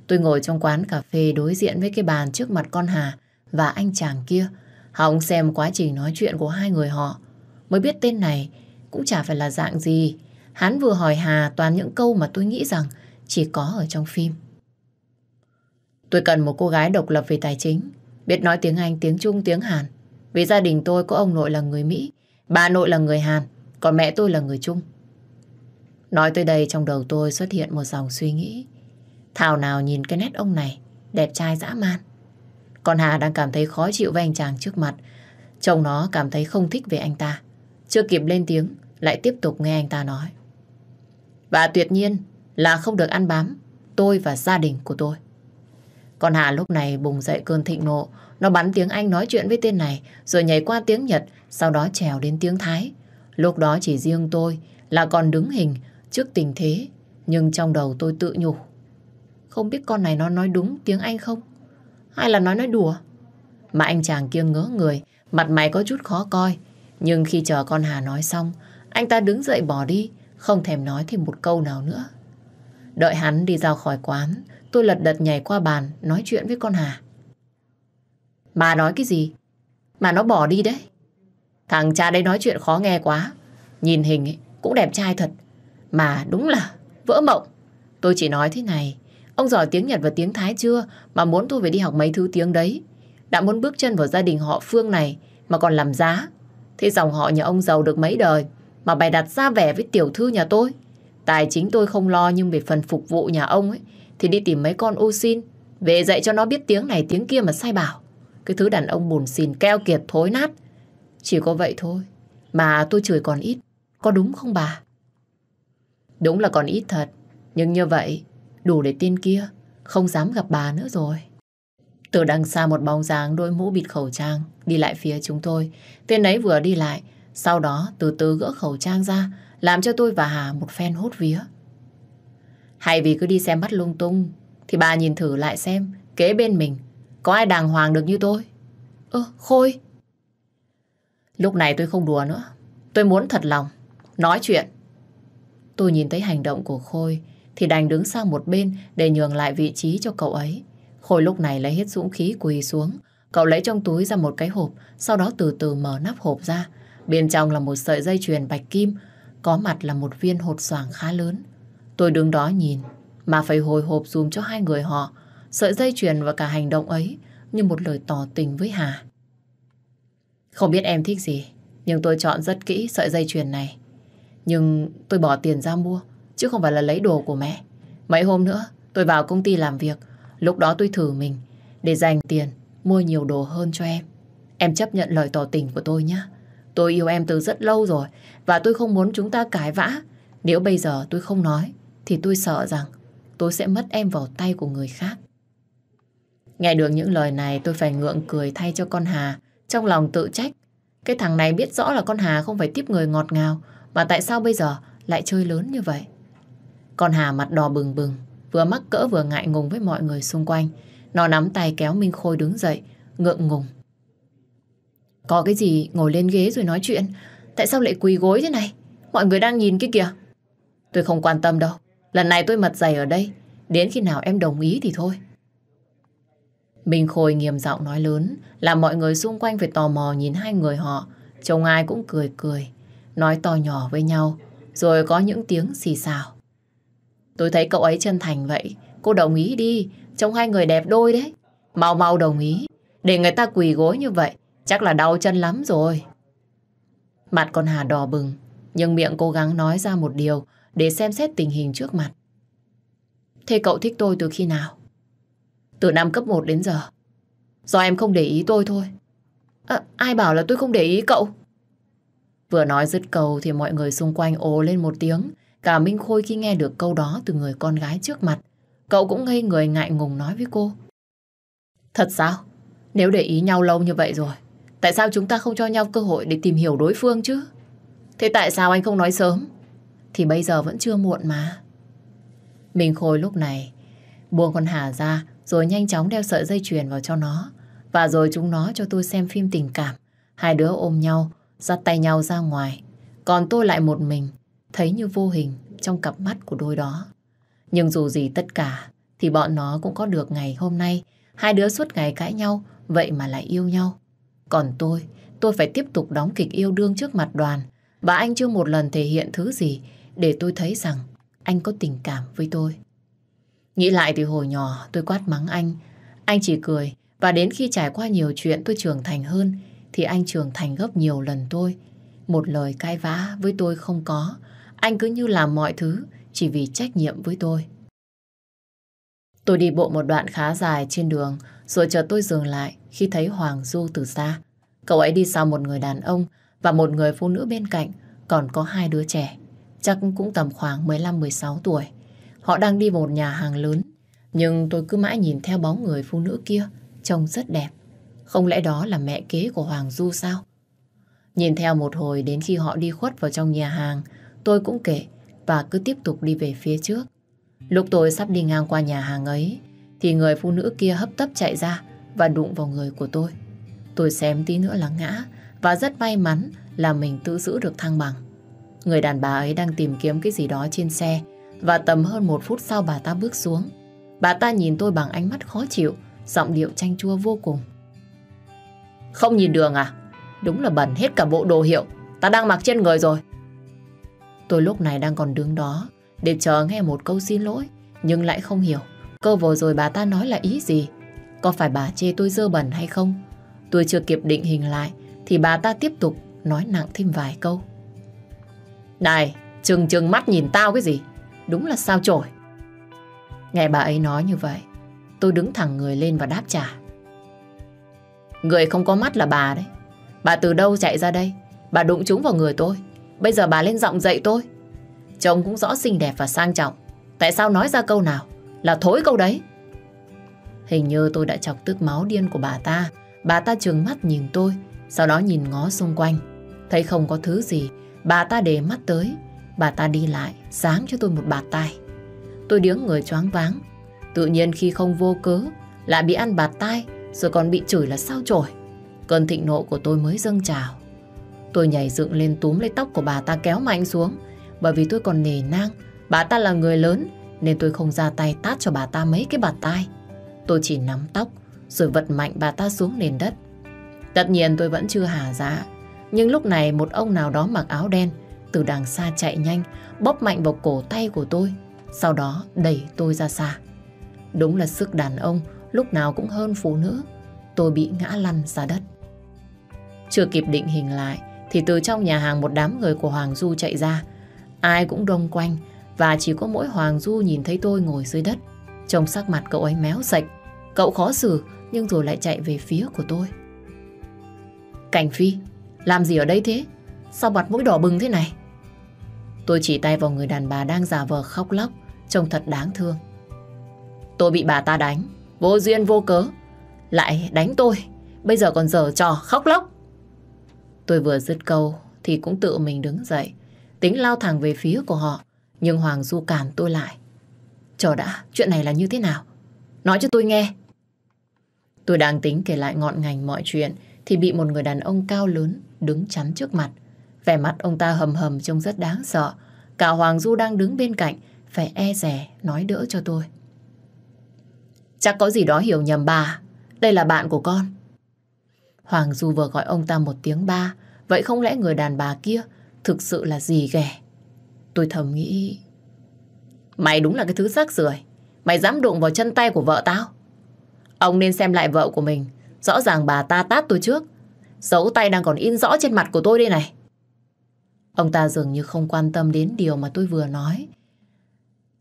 Tôi ngồi trong quán cà phê đối diện với cái bàn trước mặt con Hà và anh chàng kia. Họng xem quá trình nói chuyện của hai người họ. Mới biết tên này cũng chả phải là dạng gì, Hắn vừa hỏi Hà toàn những câu mà tôi nghĩ rằng chỉ có ở trong phim. Tôi cần một cô gái độc lập về tài chính, biết nói tiếng Anh, tiếng Trung, tiếng Hàn. Vì gia đình tôi có ông nội là người Mỹ, bà nội là người Hàn, còn mẹ tôi là người Trung. Nói tới đây trong đầu tôi xuất hiện một dòng suy nghĩ. Thảo nào nhìn cái nét ông này, đẹp trai dã man. Còn Hà đang cảm thấy khó chịu với anh chàng trước mặt. Chồng nó cảm thấy không thích về anh ta. Chưa kịp lên tiếng, lại tiếp tục nghe anh ta nói. Và tuyệt nhiên là không được ăn bám tôi và gia đình của tôi. còn Hà lúc này bùng dậy cơn thịnh nộ. Nó bắn tiếng Anh nói chuyện với tên này, rồi nhảy qua tiếng Nhật, sau đó trèo đến tiếng Thái. Lúc đó chỉ riêng tôi là còn đứng hình trước tình thế, nhưng trong đầu tôi tự nhủ. Không biết con này nó nói đúng tiếng Anh không? Hay là nói nói đùa? Mà anh chàng kia ngớ người, mặt mày có chút khó coi. Nhưng khi chờ con Hà nói xong, anh ta đứng dậy bỏ đi, không thèm nói thêm một câu nào nữa. Đợi hắn đi ra khỏi quán, tôi lật đật nhảy qua bàn nói chuyện với con Hà. mà nói cái gì? Mà nó bỏ đi đấy. Thằng cha đấy nói chuyện khó nghe quá. Nhìn hình ấy, cũng đẹp trai thật. Mà đúng là vỡ mộng. Tôi chỉ nói thế này, ông giỏi tiếng Nhật và tiếng Thái chưa mà muốn tôi phải đi học mấy thứ tiếng đấy. Đã muốn bước chân vào gia đình họ Phương này mà còn làm giá. Thế dòng họ nhà ông giàu được mấy đời mà bày đặt ra vẻ với tiểu thư nhà tôi. Tài chính tôi không lo nhưng về phần phục vụ nhà ông ấy thì đi tìm mấy con ô xin về dạy cho nó biết tiếng này tiếng kia mà sai bảo. Cái thứ đàn ông bùn xìn keo kiệt thối nát. Chỉ có vậy thôi. Mà tôi chửi còn ít. Có đúng không bà? Đúng là còn ít thật. Nhưng như vậy đủ để tên kia không dám gặp bà nữa rồi. Từ đằng xa một bóng dáng đôi mũ bịt khẩu trang đi lại phía chúng tôi. Tên ấy vừa đi lại sau đó từ từ gỡ khẩu trang ra, làm cho tôi và Hà một phen hốt vía. Hay vì cứ đi xem mắt lung tung, thì bà nhìn thử lại xem, kế bên mình, có ai đàng hoàng được như tôi? Ơ, Khôi! Lúc này tôi không đùa nữa. Tôi muốn thật lòng, nói chuyện. Tôi nhìn thấy hành động của Khôi, thì đành đứng sang một bên để nhường lại vị trí cho cậu ấy. Khôi lúc này lấy hết dũng khí quỳ xuống. Cậu lấy trong túi ra một cái hộp, sau đó từ từ mở nắp hộp ra, Bên trong là một sợi dây chuyền bạch kim, có mặt là một viên hột xoàng khá lớn. Tôi đứng đó nhìn, mà phải hồi hộp dùm cho hai người họ, sợi dây chuyền và cả hành động ấy như một lời tỏ tình với Hà. Không biết em thích gì, nhưng tôi chọn rất kỹ sợi dây chuyền này. Nhưng tôi bỏ tiền ra mua, chứ không phải là lấy đồ của mẹ. Mấy hôm nữa, tôi vào công ty làm việc, lúc đó tôi thử mình, để dành tiền, mua nhiều đồ hơn cho em. Em chấp nhận lời tỏ tình của tôi nhé. Tôi yêu em từ rất lâu rồi và tôi không muốn chúng ta cãi vã. Nếu bây giờ tôi không nói thì tôi sợ rằng tôi sẽ mất em vào tay của người khác. Nghe được những lời này tôi phải ngượng cười thay cho con Hà, trong lòng tự trách. Cái thằng này biết rõ là con Hà không phải tiếp người ngọt ngào, mà tại sao bây giờ lại chơi lớn như vậy? Con Hà mặt đỏ bừng bừng, vừa mắc cỡ vừa ngại ngùng với mọi người xung quanh. Nó nắm tay kéo Minh Khôi đứng dậy, ngượng ngùng có cái gì ngồi lên ghế rồi nói chuyện Tại sao lại quỳ gối thế này Mọi người đang nhìn cái kìa Tôi không quan tâm đâu Lần này tôi mật dày ở đây Đến khi nào em đồng ý thì thôi Bình Khôi nghiêm giọng nói lớn Làm mọi người xung quanh phải tò mò nhìn hai người họ chồng ai cũng cười cười Nói to nhỏ với nhau Rồi có những tiếng xì xào Tôi thấy cậu ấy chân thành vậy Cô đồng ý đi Trông hai người đẹp đôi đấy Mau mau đồng ý Để người ta quỳ gối như vậy Chắc là đau chân lắm rồi. Mặt con Hà đỏ bừng, nhưng miệng cố gắng nói ra một điều để xem xét tình hình trước mặt. Thế cậu thích tôi từ khi nào? Từ năm cấp 1 đến giờ. Do em không để ý tôi thôi. À, ai bảo là tôi không để ý cậu? Vừa nói dứt câu thì mọi người xung quanh ồ lên một tiếng. Cả Minh Khôi khi nghe được câu đó từ người con gái trước mặt, cậu cũng ngây người ngại ngùng nói với cô. Thật sao? Nếu để ý nhau lâu như vậy rồi, Tại sao chúng ta không cho nhau cơ hội để tìm hiểu đối phương chứ? Thế tại sao anh không nói sớm? Thì bây giờ vẫn chưa muộn mà. Mình Khôi lúc này buông con Hà ra rồi nhanh chóng đeo sợi dây chuyền vào cho nó. Và rồi chúng nó cho tôi xem phim tình cảm. Hai đứa ôm nhau, dắt tay nhau ra ngoài. Còn tôi lại một mình, thấy như vô hình trong cặp mắt của đôi đó. Nhưng dù gì tất cả, thì bọn nó cũng có được ngày hôm nay. Hai đứa suốt ngày cãi nhau, vậy mà lại yêu nhau. Còn tôi, tôi phải tiếp tục đóng kịch yêu đương trước mặt đoàn. Và anh chưa một lần thể hiện thứ gì để tôi thấy rằng anh có tình cảm với tôi. Nghĩ lại thì hồi nhỏ tôi quát mắng anh. Anh chỉ cười và đến khi trải qua nhiều chuyện tôi trưởng thành hơn thì anh trưởng thành gấp nhiều lần tôi. Một lời cai vã với tôi không có. Anh cứ như làm mọi thứ chỉ vì trách nhiệm với tôi. Tôi đi bộ một đoạn khá dài trên đường rồi chợt tôi dừng lại khi thấy Hoàng Du từ xa. Cậu ấy đi sau một người đàn ông và một người phụ nữ bên cạnh, còn có hai đứa trẻ, chắc cũng tầm khoảng 15-16 tuổi. Họ đang đi một nhà hàng lớn, nhưng tôi cứ mãi nhìn theo bóng người phụ nữ kia, trông rất đẹp. Không lẽ đó là mẹ kế của Hoàng Du sao? Nhìn theo một hồi đến khi họ đi khuất vào trong nhà hàng, tôi cũng kể và cứ tiếp tục đi về phía trước. Lúc tôi sắp đi ngang qua nhà hàng ấy, thì người phụ nữ kia hấp tấp chạy ra, và đụng vào người của tôi. Tôi xém tí nữa là ngã và rất may mắn là mình tự giữ được thăng bằng. Người đàn bà ấy đang tìm kiếm cái gì đó trên xe và tầm hơn một phút sau bà ta bước xuống. Bà ta nhìn tôi bằng ánh mắt khó chịu, giọng điệu chanh chua vô cùng. Không nhìn đường à? Đúng là bẩn hết cả bộ đồ hiệu ta đang mặc trên người rồi. Tôi lúc này đang còn đứng đó để chờ nghe một câu xin lỗi nhưng lại không hiểu. Cơ vừa rồi bà ta nói là ý gì có phải bà chê tôi dơ bẩn hay không? Tôi chưa kịp định hình lại thì bà ta tiếp tục nói nặng thêm vài câu. Này, trừng trừng mắt nhìn tao cái gì? Đúng là sao chổi. Nghe bà ấy nói như vậy, tôi đứng thẳng người lên và đáp trả. Người không có mắt là bà đấy. Bà từ đâu chạy ra đây? Bà đụng trúng vào người tôi. Bây giờ bà lên giọng dậy tôi. Trông cũng rõ xinh đẹp và sang trọng. Tại sao nói ra câu nào là thối câu đấy? Hình như tôi đã chọc tức máu điên của bà ta. Bà ta trừng mắt nhìn tôi, sau đó nhìn ngó xung quanh. Thấy không có thứ gì, bà ta để mắt tới. Bà ta đi lại, giáng cho tôi một bạt tay. Tôi điếng người choáng váng. Tự nhiên khi không vô cớ, lại bị ăn bạt tay, rồi còn bị chửi là sao chổi. Cơn thịnh nộ của tôi mới dâng trào. Tôi nhảy dựng lên túm lấy tóc của bà ta kéo mạnh xuống. Bởi vì tôi còn nề nang, bà ta là người lớn, nên tôi không ra tay tát cho bà ta mấy cái bạt tay. Tôi chỉ nắm tóc rồi vật mạnh bà ta xuống nền đất. Tất nhiên tôi vẫn chưa hà dạ. Nhưng lúc này một ông nào đó mặc áo đen từ đằng xa chạy nhanh bóp mạnh vào cổ tay của tôi sau đó đẩy tôi ra xa. Đúng là sức đàn ông lúc nào cũng hơn phụ nữ. Tôi bị ngã lăn ra đất. Chưa kịp định hình lại thì từ trong nhà hàng một đám người của Hoàng Du chạy ra. Ai cũng đông quanh và chỉ có mỗi Hoàng Du nhìn thấy tôi ngồi dưới đất. Trông sắc mặt cậu ấy méo sạch Cậu khó xử nhưng rồi lại chạy về phía của tôi Cảnh Phi Làm gì ở đây thế Sao mặt mũi đỏ bừng thế này Tôi chỉ tay vào người đàn bà đang già vờ khóc lóc Trông thật đáng thương Tôi bị bà ta đánh Vô duyên vô cớ Lại đánh tôi Bây giờ còn dở trò khóc lóc Tôi vừa dứt câu Thì cũng tự mình đứng dậy Tính lao thẳng về phía của họ Nhưng Hoàng Du cản tôi lại Chờ đã, chuyện này là như thế nào? Nói cho tôi nghe. Tôi đang tính kể lại ngọn ngành mọi chuyện thì bị một người đàn ông cao lớn đứng chắn trước mặt. Vẻ mặt ông ta hầm hầm trông rất đáng sợ. Cả Hoàng Du đang đứng bên cạnh phải e rẻ nói đỡ cho tôi. Chắc có gì đó hiểu nhầm bà. Đây là bạn của con. Hoàng Du vừa gọi ông ta một tiếng ba. Vậy không lẽ người đàn bà kia thực sự là gì ghẻ? Tôi thầm nghĩ Mày đúng là cái thứ rác rưởi Mày dám đụng vào chân tay của vợ tao Ông nên xem lại vợ của mình Rõ ràng bà ta tát tôi trước Dấu tay đang còn in rõ trên mặt của tôi đây này Ông ta dường như không quan tâm đến điều mà tôi vừa nói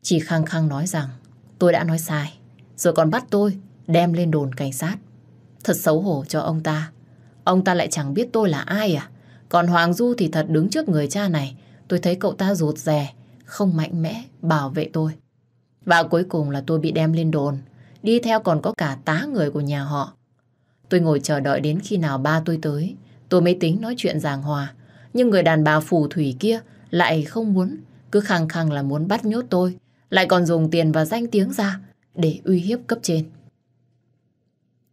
Chỉ khăng khăng nói rằng Tôi đã nói sai Rồi còn bắt tôi đem lên đồn cảnh sát Thật xấu hổ cho ông ta Ông ta lại chẳng biết tôi là ai à Còn Hoàng Du thì thật đứng trước người cha này Tôi thấy cậu ta rụt rè không mạnh mẽ bảo vệ tôi. Và cuối cùng là tôi bị đem lên đồn, đi theo còn có cả tá người của nhà họ. Tôi ngồi chờ đợi đến khi nào ba tôi tới, tôi mới tính nói chuyện giảng hòa. Nhưng người đàn bà phù thủy kia lại không muốn, cứ khăng khăng là muốn bắt nhốt tôi, lại còn dùng tiền và danh tiếng ra để uy hiếp cấp trên.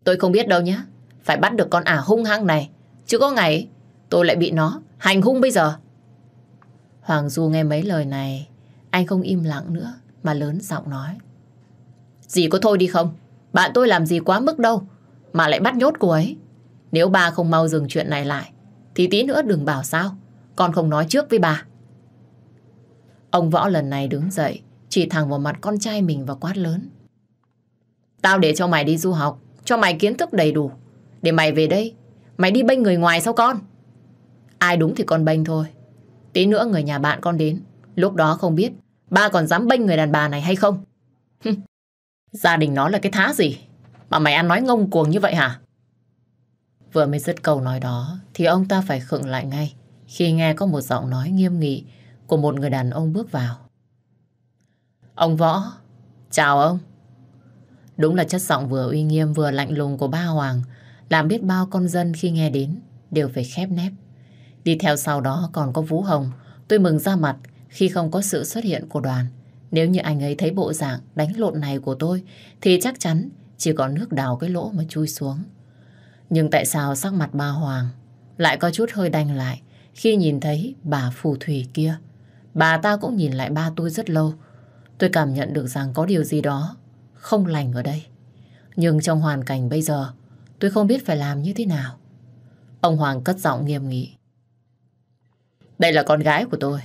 Tôi không biết đâu nhé, phải bắt được con ả hung hăng này, chứ có ngày tôi lại bị nó hành hung bây giờ. Hoàng Du nghe mấy lời này, anh không im lặng nữa mà lớn giọng nói. Dì có thôi đi không? Bạn tôi làm gì quá mức đâu mà lại bắt nhốt cô ấy. Nếu ba không mau dừng chuyện này lại thì tí nữa đừng bảo sao. Con không nói trước với bà. Ông Võ lần này đứng dậy chỉ thẳng vào mặt con trai mình và quát lớn. Tao để cho mày đi du học, cho mày kiến thức đầy đủ. Để mày về đây, mày đi bênh người ngoài sao con? Ai đúng thì con bênh thôi. Tí nữa người nhà bạn con đến. Lúc đó không biết ba còn dám bênh người đàn bà này hay không. Gia đình nó là cái thá gì mà mày ăn nói ngông cuồng như vậy hả? Vừa mới dứt câu nói đó thì ông ta phải khựng lại ngay khi nghe có một giọng nói nghiêm nghị của một người đàn ông bước vào. Ông Võ, chào ông. Đúng là chất giọng vừa uy nghiêm vừa lạnh lùng của ba Hoàng làm biết bao con dân khi nghe đến đều phải khép nép. Đi theo sau đó còn có Vũ Hồng. Tôi mừng ra mặt khi không có sự xuất hiện của đoàn. Nếu như anh ấy thấy bộ dạng đánh lộn này của tôi thì chắc chắn chỉ có nước đào cái lỗ mà chui xuống. Nhưng tại sao sắc mặt ba Hoàng lại có chút hơi đanh lại khi nhìn thấy bà phù thủy kia? Bà ta cũng nhìn lại ba tôi rất lâu. Tôi cảm nhận được rằng có điều gì đó không lành ở đây. Nhưng trong hoàn cảnh bây giờ, tôi không biết phải làm như thế nào. Ông Hoàng cất giọng nghiêm nghị. Đây là con gái của tôi.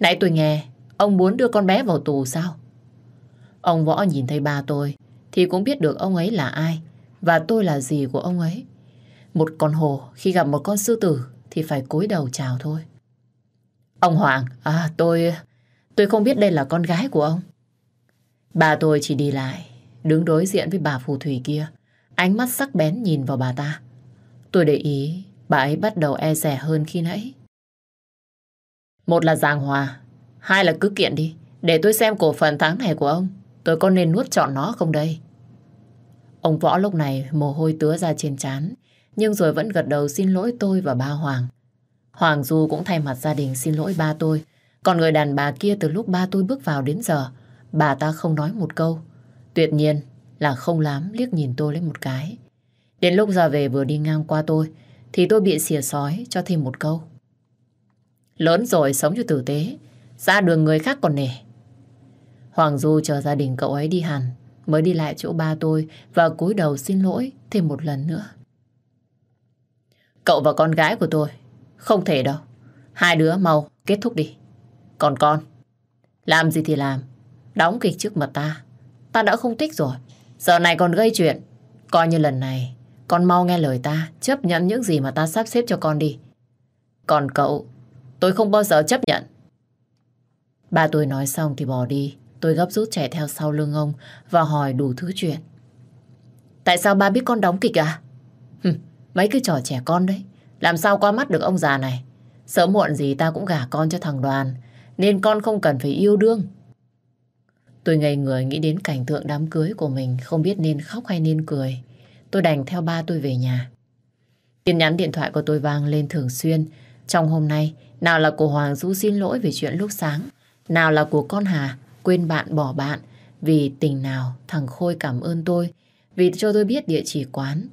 Nãy tôi nghe, ông muốn đưa con bé vào tù sao? Ông Võ nhìn thấy ba tôi, thì cũng biết được ông ấy là ai, và tôi là gì của ông ấy. Một con hồ khi gặp một con sư tử thì phải cúi đầu chào thôi. Ông Hoàng, à tôi... tôi không biết đây là con gái của ông. Bà tôi chỉ đi lại, đứng đối diện với bà phù thủy kia, ánh mắt sắc bén nhìn vào bà ta. Tôi để ý, bà ấy bắt đầu e rẻ hơn khi nãy. Một là giảng hòa, hai là cứ kiện đi, để tôi xem cổ phần tháng này của ông, tôi có nên nuốt chọn nó không đây? Ông Võ lúc này mồ hôi tứa ra trên trán, nhưng rồi vẫn gật đầu xin lỗi tôi và ba Hoàng. Hoàng Du cũng thay mặt gia đình xin lỗi ba tôi, còn người đàn bà kia từ lúc ba tôi bước vào đến giờ, bà ta không nói một câu. Tuyệt nhiên là không lắm liếc nhìn tôi lấy một cái. Đến lúc ra về vừa đi ngang qua tôi, thì tôi bị xìa sói cho thêm một câu. Lớn rồi sống cho tử tế, ra đường người khác còn nể. Hoàng Du chờ gia đình cậu ấy đi hẳn, mới đi lại chỗ ba tôi và cúi đầu xin lỗi thêm một lần nữa. Cậu và con gái của tôi, không thể đâu. Hai đứa mau kết thúc đi. Còn con, làm gì thì làm, đóng kịch trước mặt ta. Ta đã không thích rồi, giờ này còn gây chuyện. Coi như lần này, con mau nghe lời ta, chấp nhận những gì mà ta sắp xếp cho con đi. Còn cậu, Tôi không bao giờ chấp nhận. Ba tôi nói xong thì bỏ đi. Tôi gấp rút chạy theo sau lưng ông và hỏi đủ thứ chuyện. Tại sao ba biết con đóng kịch à? mấy cái trò trẻ con đấy. Làm sao qua mắt được ông già này? Sớm muộn gì ta cũng gả con cho thằng đoàn. Nên con không cần phải yêu đương. Tôi ngây người nghĩ đến cảnh tượng đám cưới của mình không biết nên khóc hay nên cười. Tôi đành theo ba tôi về nhà. Tin nhắn điện thoại của tôi vang lên thường xuyên trong hôm nay, nào là của Hoàng Du xin lỗi về chuyện lúc sáng, nào là của con Hà quên bạn bỏ bạn, vì tình nào thằng Khôi cảm ơn tôi, vì cho tôi biết địa chỉ quán.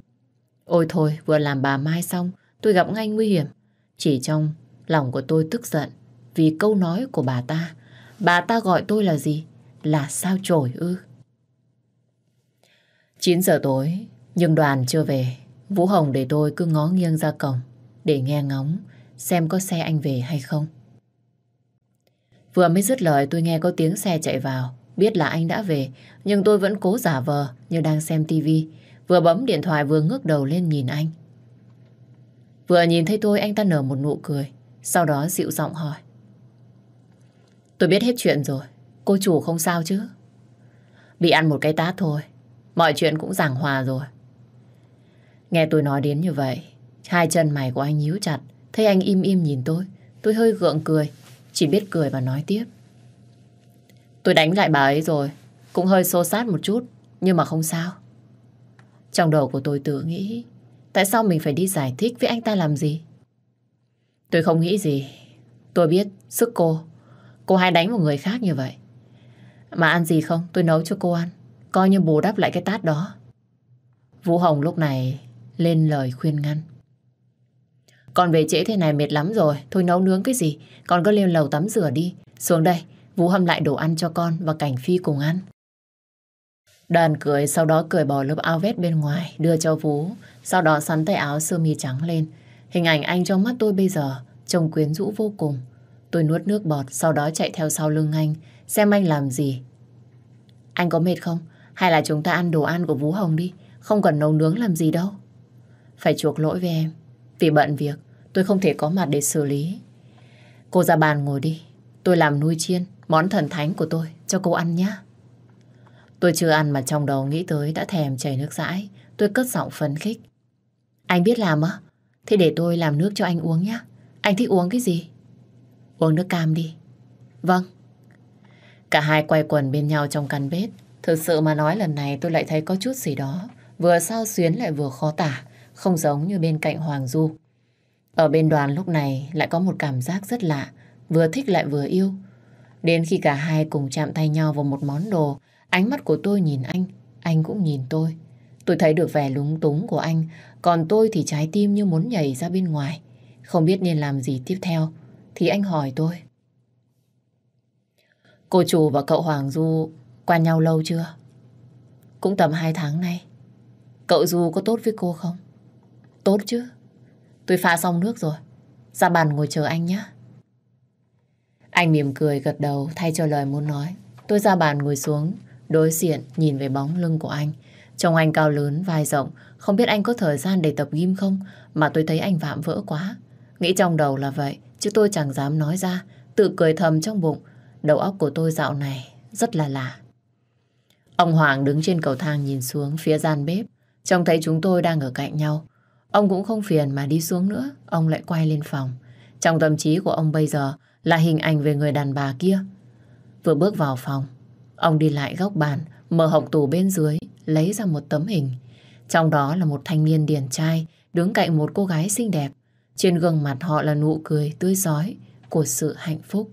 Ôi thôi, vừa làm bà Mai xong, tôi gặp ngay nguy hiểm. Chỉ trong lòng của tôi tức giận vì câu nói của bà ta. Bà ta gọi tôi là gì? Là sao trổi ư? 9 giờ tối, nhưng đoàn chưa về. Vũ Hồng để tôi cứ ngó nghiêng ra cổng để nghe ngóng xem có xe anh về hay không. Vừa mới dứt lời tôi nghe có tiếng xe chạy vào, biết là anh đã về, nhưng tôi vẫn cố giả vờ như đang xem tivi, vừa bấm điện thoại vừa ngước đầu lên nhìn anh. Vừa nhìn thấy tôi anh ta nở một nụ cười, sau đó dịu giọng hỏi. Tôi biết hết chuyện rồi, cô chủ không sao chứ? Bị ăn một cái tát thôi, mọi chuyện cũng giảng hòa rồi. Nghe tôi nói đến như vậy, hai chân mày của anh nhíu chặt, Thấy anh im im nhìn tôi, tôi hơi gượng cười, chỉ biết cười và nói tiếp. Tôi đánh lại bà ấy rồi, cũng hơi xô sát một chút, nhưng mà không sao. Trong đầu của tôi tự nghĩ, tại sao mình phải đi giải thích với anh ta làm gì? Tôi không nghĩ gì. Tôi biết, sức cô. Cô hay đánh một người khác như vậy. Mà ăn gì không, tôi nấu cho cô ăn. Coi như bù đắp lại cái tát đó. Vũ Hồng lúc này lên lời khuyên ngăn. Con về trễ thế này mệt lắm rồi, thôi nấu nướng cái gì, con cứ lên lầu tắm rửa đi. Xuống đây, Vũ hâm lại đồ ăn cho con và Cảnh Phi cùng ăn. Đoàn cười, sau đó cười bỏ lớp áo vest bên ngoài, đưa cho Vũ, sau đó sắn tay áo sơ mi trắng lên. Hình ảnh anh trong mắt tôi bây giờ, trông quyến rũ vô cùng. Tôi nuốt nước bọt, sau đó chạy theo sau lưng anh, xem anh làm gì. Anh có mệt không? Hay là chúng ta ăn đồ ăn của Vũ Hồng đi, không cần nấu nướng làm gì đâu. Phải chuộc lỗi với em, vì bận việc, tôi không thể có mặt để xử lý. Cô ra bàn ngồi đi. Tôi làm nuôi chiên, món thần thánh của tôi, cho cô ăn nhé. Tôi chưa ăn mà trong đầu nghĩ tới đã thèm chảy nước dãi. Tôi cất giọng phấn khích. Anh biết làm á? Thế để tôi làm nước cho anh uống nhé. Anh thích uống cái gì? Uống nước cam đi. Vâng. Cả hai quay quần bên nhau trong căn bếp. Thực sự mà nói lần này tôi lại thấy có chút gì đó. Vừa sao xuyến lại vừa khó tả không giống như bên cạnh Hoàng Du. Ở bên đoàn lúc này lại có một cảm giác rất lạ, vừa thích lại vừa yêu. Đến khi cả hai cùng chạm tay nhau vào một món đồ, ánh mắt của tôi nhìn anh, anh cũng nhìn tôi. Tôi thấy được vẻ lúng túng của anh, còn tôi thì trái tim như muốn nhảy ra bên ngoài. Không biết nên làm gì tiếp theo, thì anh hỏi tôi. Cô chủ và cậu Hoàng Du quen nhau lâu chưa? Cũng tầm hai tháng nay. Cậu Du có tốt với cô không? Tốt chứ. Tôi pha xong nước rồi. Ra bàn ngồi chờ anh nhé. Anh mỉm cười gật đầu thay cho lời muốn nói. Tôi ra bàn ngồi xuống, đối diện nhìn về bóng lưng của anh. Trông anh cao lớn, vai rộng, không biết anh có thời gian để tập gym không mà tôi thấy anh vạm vỡ quá. Nghĩ trong đầu là vậy, chứ tôi chẳng dám nói ra, tự cười thầm trong bụng. Đầu óc của tôi dạo này rất là lạ. Ông Hoàng đứng trên cầu thang nhìn xuống phía gian bếp, trông thấy chúng tôi đang ở cạnh nhau. Ông cũng không phiền mà đi xuống nữa, ông lại quay lên phòng. Trong tâm trí của ông bây giờ là hình ảnh về người đàn bà kia. Vừa bước vào phòng, ông đi lại góc bàn, mở hộc tủ bên dưới, lấy ra một tấm hình. Trong đó là một thanh niên điển trai đứng cạnh một cô gái xinh đẹp. Trên gương mặt họ là nụ cười tươi giói của sự hạnh phúc.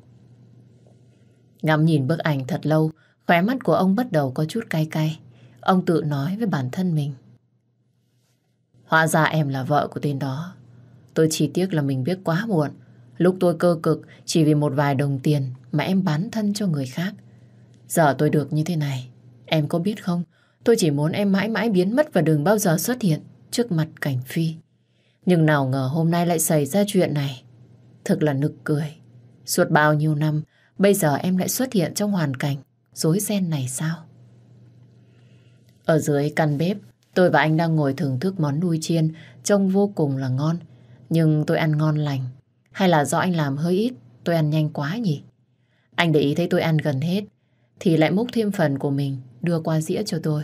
Ngắm nhìn bức ảnh thật lâu, khóe mắt của ông bắt đầu có chút cay cay. Ông tự nói với bản thân mình. Hóa ra em là vợ của tên đó. Tôi chỉ tiếc là mình biết quá muộn. Lúc tôi cơ cực chỉ vì một vài đồng tiền mà em bán thân cho người khác. Giờ tôi được như thế này. Em có biết không? Tôi chỉ muốn em mãi mãi biến mất và đừng bao giờ xuất hiện trước mặt cảnh phi. Nhưng nào ngờ hôm nay lại xảy ra chuyện này. Thực là nực cười. Suốt bao nhiêu năm, bây giờ em lại xuất hiện trong hoàn cảnh rối ren này sao? Ở dưới căn bếp, Tôi và anh đang ngồi thưởng thức món nuôi chiên, trông vô cùng là ngon. Nhưng tôi ăn ngon lành. Hay là do anh làm hơi ít, tôi ăn nhanh quá nhỉ? Anh để ý thấy tôi ăn gần hết, thì lại múc thêm phần của mình đưa qua dĩa cho tôi.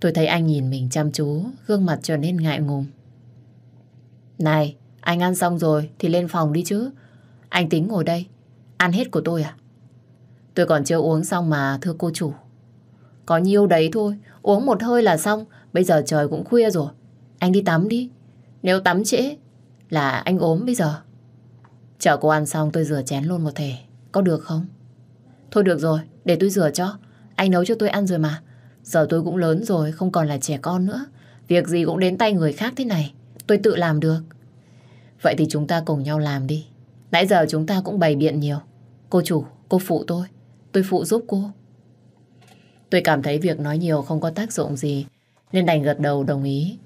Tôi thấy anh nhìn mình chăm chú, gương mặt trở nên ngại ngùng. Này, anh ăn xong rồi thì lên phòng đi chứ. Anh tính ngồi đây, ăn hết của tôi à? Tôi còn chưa uống xong mà thưa cô chủ. Có nhiêu đấy thôi, Uống một hơi là xong, bây giờ trời cũng khuya rồi. Anh đi tắm đi. Nếu tắm trễ là anh ốm bây giờ. Chờ cô ăn xong tôi rửa chén luôn một thể. Có được không? Thôi được rồi, để tôi rửa cho. Anh nấu cho tôi ăn rồi mà. Giờ tôi cũng lớn rồi, không còn là trẻ con nữa. Việc gì cũng đến tay người khác thế này. Tôi tự làm được. Vậy thì chúng ta cùng nhau làm đi. Nãy giờ chúng ta cũng bày biện nhiều. Cô chủ, cô phụ tôi. Tôi phụ giúp cô. Tôi cảm thấy việc nói nhiều không có tác dụng gì, nên đành gật đầu đồng ý.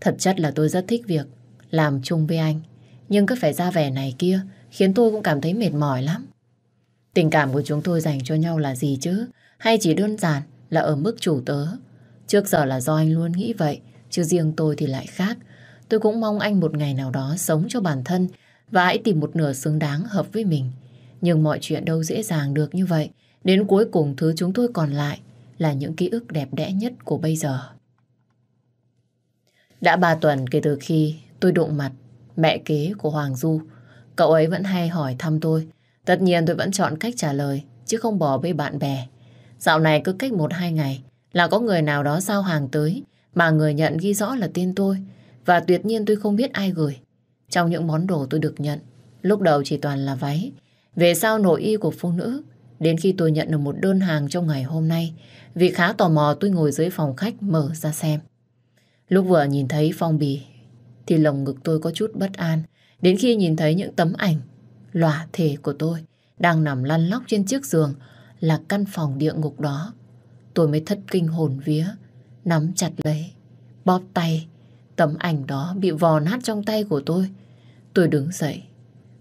Thật chất là tôi rất thích việc làm chung với anh, nhưng cứ phải ra vẻ này kia khiến tôi cũng cảm thấy mệt mỏi lắm. Tình cảm của chúng tôi dành cho nhau là gì chứ? Hay chỉ đơn giản là ở mức chủ tớ? Trước giờ là do anh luôn nghĩ vậy, chứ riêng tôi thì lại khác. Tôi cũng mong anh một ngày nào đó sống cho bản thân và hãy tìm một nửa xứng đáng hợp với mình. Nhưng mọi chuyện đâu dễ dàng được như vậy. Đến cuối cùng thứ chúng tôi còn lại là những ký ức đẹp đẽ nhất của bây giờ. Đã ba tuần kể từ khi tôi đụng mặt mẹ kế của Hoàng Du, cậu ấy vẫn hay hỏi thăm tôi. Tất nhiên tôi vẫn chọn cách trả lời, chứ không bỏ bê bạn bè. Dạo này cứ cách một hai ngày là có người nào đó giao hàng tới mà người nhận ghi rõ là tên tôi và tuyệt nhiên tôi không biết ai gửi. Trong những món đồ tôi được nhận, lúc đầu chỉ toàn là váy, về sau nội y của phụ nữ Đến khi tôi nhận được một đơn hàng trong ngày hôm nay, vì khá tò mò tôi ngồi dưới phòng khách mở ra xem. Lúc vừa nhìn thấy phong bì, thì lồng ngực tôi có chút bất an. Đến khi nhìn thấy những tấm ảnh, lòa thể của tôi đang nằm lăn lóc trên chiếc giường là căn phòng địa ngục đó. Tôi mới thất kinh hồn vía, nắm chặt lấy, bóp tay. Tấm ảnh đó bị vò nát trong tay của tôi. Tôi đứng dậy,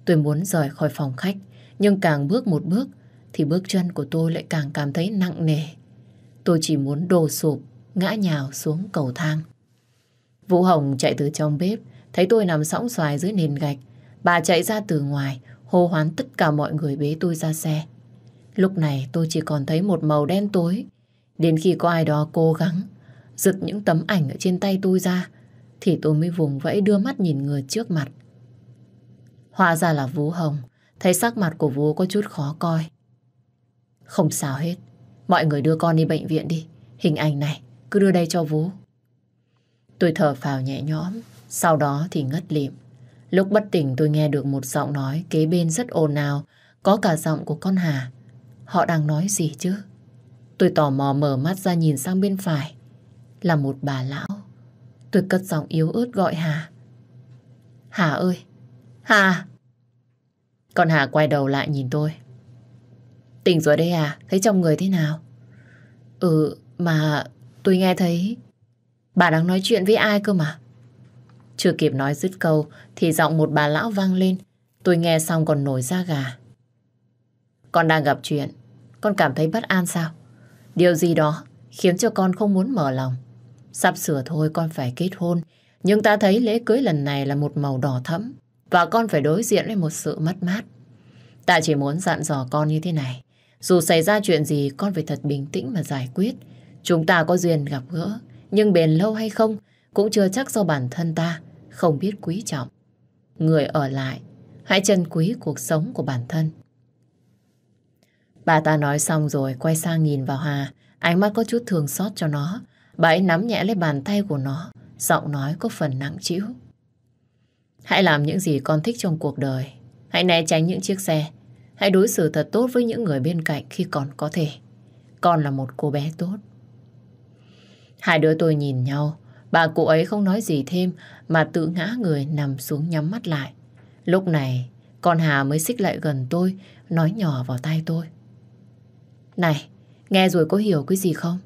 tôi muốn rời khỏi phòng khách, nhưng càng bước một bước, thì bước chân của tôi lại càng cảm thấy nặng nề. Tôi chỉ muốn đổ sụp, ngã nhào xuống cầu thang. Vũ Hồng chạy từ trong bếp, thấy tôi nằm sóng xoài dưới nền gạch. Bà chạy ra từ ngoài, hô hoán tất cả mọi người bế tôi ra xe. Lúc này tôi chỉ còn thấy một màu đen tối. Đến khi có ai đó cố gắng giật những tấm ảnh ở trên tay tôi ra, thì tôi mới vùng vẫy đưa mắt nhìn người trước mặt. Hóa ra là Vũ Hồng, thấy sắc mặt của Vũ có chút khó coi. Không sao hết. Mọi người đưa con đi bệnh viện đi. Hình ảnh này, cứ đưa đây cho vú. Tôi thở phào nhẹ nhõm, sau đó thì ngất lịm. Lúc bất tỉnh tôi nghe được một giọng nói kế bên rất ồn ào, có cả giọng của con Hà. Họ đang nói gì chứ? Tôi tò mò mở mắt ra nhìn sang bên phải. Là một bà lão. Tôi cất giọng yếu ớt gọi Hà. Hà ơi! Hà! Con Hà quay đầu lại nhìn tôi. Tỉnh rồi đây à? Thấy chồng người thế nào? Ừ, mà tôi nghe thấy bà đang nói chuyện với ai cơ mà. Chưa kịp nói dứt câu thì giọng một bà lão vang lên. Tôi nghe xong còn nổi da gà. Con đang gặp chuyện. Con cảm thấy bất an sao? Điều gì đó khiến cho con không muốn mở lòng. Sắp sửa thôi con phải kết hôn. Nhưng ta thấy lễ cưới lần này là một màu đỏ thẫm. Và con phải đối diện với một sự mất mát. Ta chỉ muốn dặn dò con như thế này. Dù xảy ra chuyện gì con phải thật bình tĩnh mà giải quyết. Chúng ta có duyên gặp gỡ, nhưng bền lâu hay không cũng chưa chắc do bản thân ta không biết quý trọng. Người ở lại, hãy trân quý cuộc sống của bản thân. Bà ta nói xong rồi quay sang nhìn vào Hà, ánh mắt có chút thương xót cho nó. Bà ấy nắm nhẹ lấy bàn tay của nó, giọng nói có phần nặng trĩu. Hãy làm những gì con thích trong cuộc đời. Hãy né tránh những chiếc xe Hãy đối xử thật tốt với những người bên cạnh khi còn có thể. Con là một cô bé tốt. Hai đứa tôi nhìn nhau, bà cụ ấy không nói gì thêm mà tự ngã người nằm xuống nhắm mắt lại. Lúc này, con Hà mới xích lại gần tôi, nói nhỏ vào tai tôi. Này, nghe rồi có hiểu cái gì không?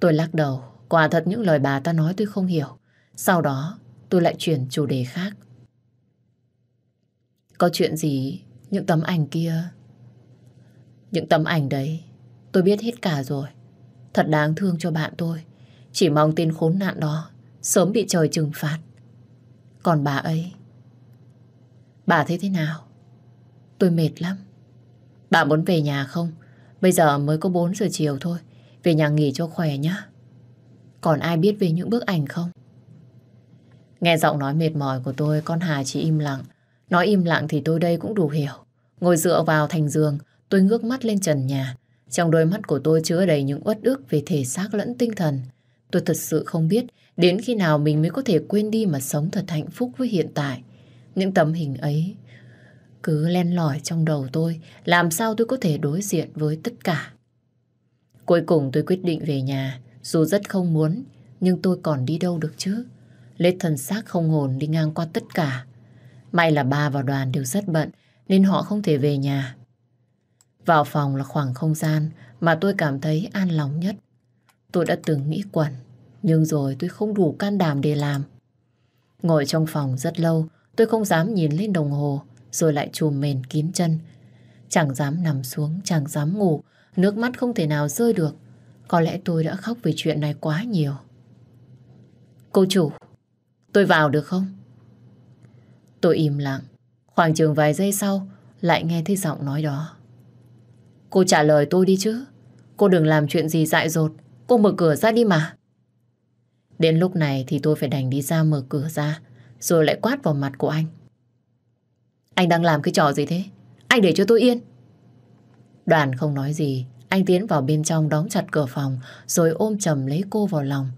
Tôi lắc đầu, quả thật những lời bà ta nói tôi không hiểu. Sau đó, tôi lại chuyển chủ đề khác. Có chuyện gì những tấm ảnh kia... Những tấm ảnh đấy, tôi biết hết cả rồi. Thật đáng thương cho bạn tôi. Chỉ mong tên khốn nạn đó sớm bị trời trừng phạt. Còn bà ấy, bà thấy thế nào? Tôi mệt lắm. Bà muốn về nhà không? Bây giờ mới có 4 giờ chiều thôi. Về nhà nghỉ cho khỏe nhá. Còn ai biết về những bức ảnh không? Nghe giọng nói mệt mỏi của tôi, con Hà chỉ im lặng. Nói im lặng thì tôi đây cũng đủ hiểu. Ngồi dựa vào thành giường, tôi ngước mắt lên trần nhà. Trong đôi mắt của tôi chứa đầy những uất ức về thể xác lẫn tinh thần. Tôi thật sự không biết đến khi nào mình mới có thể quên đi mà sống thật hạnh phúc với hiện tại. Những tấm hình ấy cứ len lỏi trong đầu tôi, làm sao tôi có thể đối diện với tất cả. Cuối cùng tôi quyết định về nhà, dù rất không muốn, nhưng tôi còn đi đâu được chứ? Lết thần xác không hồn đi ngang qua tất cả, May là ba và đoàn đều rất bận nên họ không thể về nhà. Vào phòng là khoảng không gian mà tôi cảm thấy an lòng nhất. Tôi đã từng nghĩ quẩn, nhưng rồi tôi không đủ can đảm để làm. Ngồi trong phòng rất lâu, tôi không dám nhìn lên đồng hồ, rồi lại chùm mền kín chân. Chẳng dám nằm xuống, chẳng dám ngủ, nước mắt không thể nào rơi được. Có lẽ tôi đã khóc về chuyện này quá nhiều. Cô chủ, tôi vào được không? Tôi im lặng. Khoảng chừng vài giây sau, lại nghe thấy giọng nói đó. Cô trả lời tôi đi chứ. Cô đừng làm chuyện gì dại dột. Cô mở cửa ra đi mà. Đến lúc này thì tôi phải đành đi ra mở cửa ra, rồi lại quát vào mặt của anh. Anh đang làm cái trò gì thế? Anh để cho tôi yên. Đoàn không nói gì, anh tiến vào bên trong đóng chặt cửa phòng, rồi ôm chầm lấy cô vào lòng.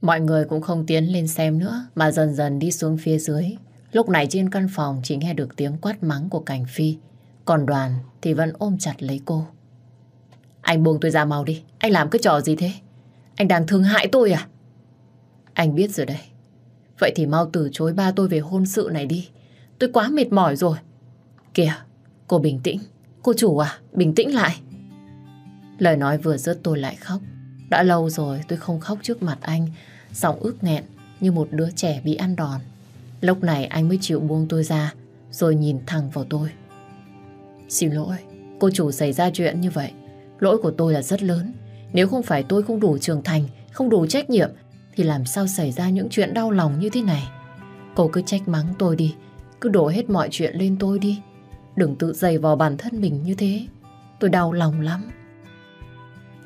Mọi người cũng không tiến lên xem nữa, mà dần dần đi xuống phía dưới, Lúc này trên căn phòng chỉ nghe được tiếng quát mắng của Cảnh Phi. Còn đoàn thì vẫn ôm chặt lấy cô. Anh buông tôi ra mau đi. Anh làm cái trò gì thế? Anh đang thương hại tôi à? Anh biết rồi đây Vậy thì mau từ chối ba tôi về hôn sự này đi. Tôi quá mệt mỏi rồi. Kìa, cô bình tĩnh. Cô chủ à, bình tĩnh lại. Lời nói vừa dứt tôi lại khóc. Đã lâu rồi tôi không khóc trước mặt anh. Giọng ước nghẹn như một đứa trẻ bị ăn đòn. Lúc này anh mới chịu buông tôi ra Rồi nhìn thẳng vào tôi Xin lỗi Cô chủ xảy ra chuyện như vậy Lỗi của tôi là rất lớn Nếu không phải tôi không đủ trưởng thành Không đủ trách nhiệm Thì làm sao xảy ra những chuyện đau lòng như thế này Cô cứ trách mắng tôi đi Cứ đổ hết mọi chuyện lên tôi đi Đừng tự dày vào bản thân mình như thế Tôi đau lòng lắm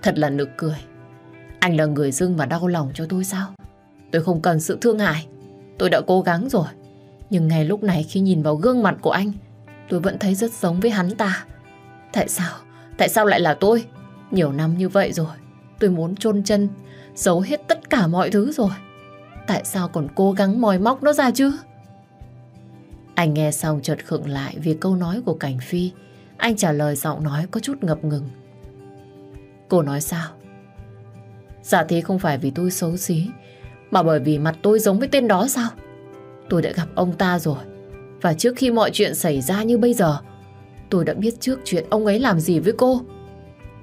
Thật là nực cười Anh là người dưng mà đau lòng cho tôi sao Tôi không cần sự thương hại Tôi đã cố gắng rồi. Nhưng ngay lúc này khi nhìn vào gương mặt của anh, tôi vẫn thấy rất giống với hắn ta. Tại sao? Tại sao lại là tôi? Nhiều năm như vậy rồi, tôi muốn chôn chân, giấu hết tất cả mọi thứ rồi. Tại sao còn cố gắng moi móc nó ra chứ? Anh nghe xong chợt khựng lại vì câu nói của Cảnh Phi. Anh trả lời giọng nói có chút ngập ngừng. Cô nói sao? Dạ thế không phải vì tôi xấu xí mà bởi vì mặt tôi giống với tên đó sao? Tôi đã gặp ông ta rồi. Và trước khi mọi chuyện xảy ra như bây giờ, tôi đã biết trước chuyện ông ấy làm gì với cô.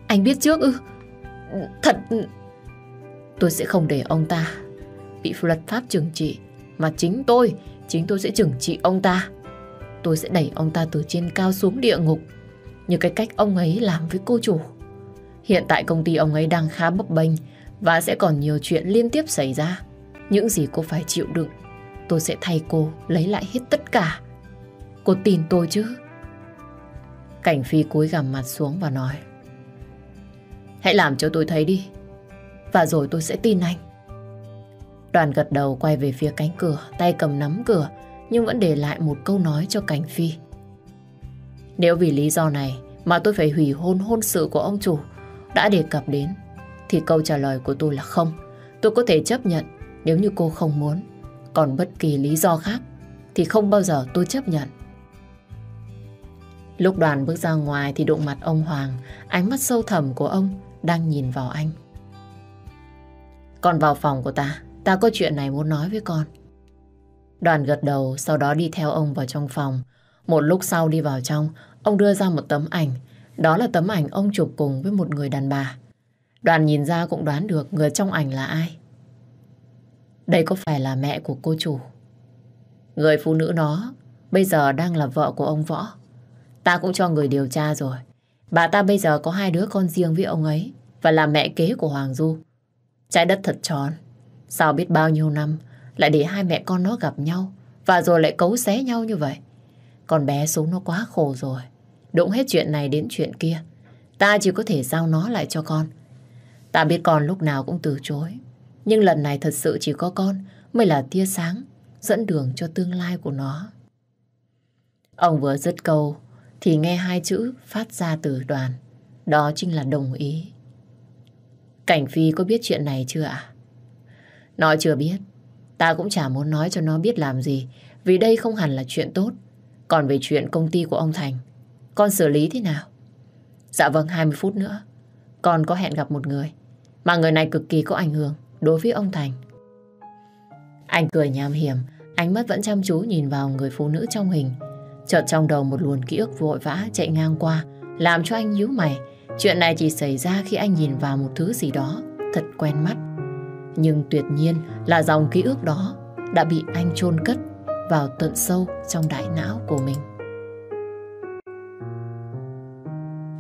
Anh biết trước ư? Thật... Tôi sẽ không để ông ta bị luật pháp trừng trị. Mà chính tôi, chính tôi sẽ trừng trị ông ta. Tôi sẽ đẩy ông ta từ trên cao xuống địa ngục. Như cái cách ông ấy làm với cô chủ. Hiện tại công ty ông ấy đang khá bấp bênh và sẽ còn nhiều chuyện liên tiếp xảy ra. Những gì cô phải chịu đựng, tôi sẽ thay cô lấy lại hết tất cả. Cô tin tôi chứ? Cảnh Phi cúi gằm mặt xuống và nói. Hãy làm cho tôi thấy đi, và rồi tôi sẽ tin anh. Đoàn gật đầu quay về phía cánh cửa, tay cầm nắm cửa, nhưng vẫn để lại một câu nói cho Cảnh Phi. Nếu vì lý do này mà tôi phải hủy hôn hôn sự của ông chủ đã đề cập đến, thì câu trả lời của tôi là không. Tôi có thể chấp nhận nếu như cô không muốn, còn bất kỳ lý do khác thì không bao giờ tôi chấp nhận. Lúc đoàn bước ra ngoài thì đụng mặt ông Hoàng, ánh mắt sâu thẳm của ông đang nhìn vào anh. Còn vào phòng của ta, ta có chuyện này muốn nói với con. Đoàn gật đầu, sau đó đi theo ông vào trong phòng. Một lúc sau đi vào trong, ông đưa ra một tấm ảnh. Đó là tấm ảnh ông chụp cùng với một người đàn bà. Đoàn nhìn ra cũng đoán được người trong ảnh là ai. Đây có phải là mẹ của cô chủ? Người phụ nữ đó bây giờ đang là vợ của ông Võ. Ta cũng cho người điều tra rồi. Bà ta bây giờ có hai đứa con riêng với ông ấy và là mẹ kế của Hoàng Du. Trái đất thật tròn. Sao biết bao nhiêu năm lại để hai mẹ con nó gặp nhau và rồi lại cấu xé nhau như vậy. Con bé số nó quá khổ rồi. Đụng hết chuyện này đến chuyện kia. Ta chỉ có thể giao nó lại cho con. Ta biết con lúc nào cũng từ chối nhưng lần này thật sự chỉ có con mới là tia sáng dẫn đường cho tương lai của nó. Ông vừa dứt câu thì nghe hai chữ phát ra từ đoàn. Đó chính là đồng ý. Cảnh Phi có biết chuyện này chưa ạ? À? Nó chưa biết. Ta cũng chả muốn nói cho nó biết làm gì vì đây không hẳn là chuyện tốt. Còn về chuyện công ty của ông Thành con xử lý thế nào? Dạ vâng, 20 phút nữa. Con có hẹn gặp một người mà người này cực kỳ có ảnh hưởng đối với ông Thành. Anh cười nham hiểm, ánh mắt vẫn chăm chú nhìn vào người phụ nữ trong hình. Chợt trong đầu một luồn ký ức vội vã chạy ngang qua, làm cho anh nhíu mày. Chuyện này chỉ xảy ra khi anh nhìn vào một thứ gì đó thật quen mắt. Nhưng tuyệt nhiên là dòng ký ức đó đã bị anh chôn cất vào tận sâu trong đại não của mình.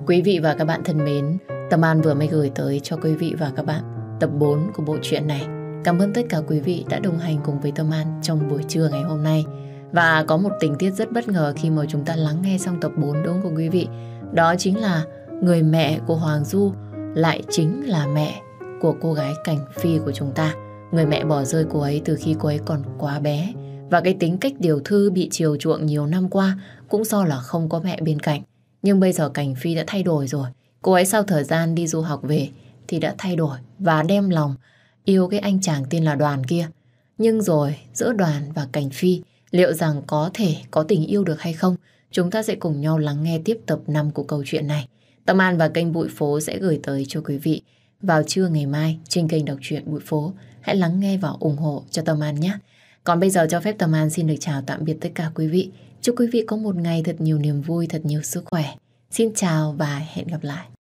Quý vị và các bạn thân mến, Tâm An vừa mới gửi tới cho quý vị và các bạn tập 4 của bộ truyện này. Cảm ơn tất cả quý vị đã đồng hành cùng với Tâm An trong buổi trưa ngày hôm nay. Và có một tình tiết rất bất ngờ khi mà chúng ta lắng nghe xong tập 4 đúng không quý vị? Đó chính là người mẹ của Hoàng Du lại chính là mẹ của cô gái Cảnh Phi của chúng ta. Người mẹ bỏ rơi cô ấy từ khi cô ấy còn quá bé. Và cái tính cách điều thư bị chiều chuộng nhiều năm qua cũng do là không có mẹ bên cạnh. Nhưng bây giờ Cảnh Phi đã thay đổi rồi. Cô ấy sau thời gian đi du học về thì đã thay đổi và đem lòng yêu cái anh chàng tên là Đoàn kia. Nhưng rồi giữa Đoàn và Cảnh Phi liệu rằng có thể có tình yêu được hay không? Chúng ta sẽ cùng nhau lắng nghe tiếp tập 5 của câu chuyện này. Tâm An và kênh Bụi Phố sẽ gửi tới cho quý vị vào trưa ngày mai trên kênh đọc truyện Bụi Phố. Hãy lắng nghe và ủng hộ cho Tâm An nhé. Còn bây giờ cho phép Tâm An xin được chào tạm biệt tất cả quý vị. Chúc quý vị có một ngày thật nhiều niềm vui, thật nhiều sức khỏe. Xin chào và hẹn gặp lại.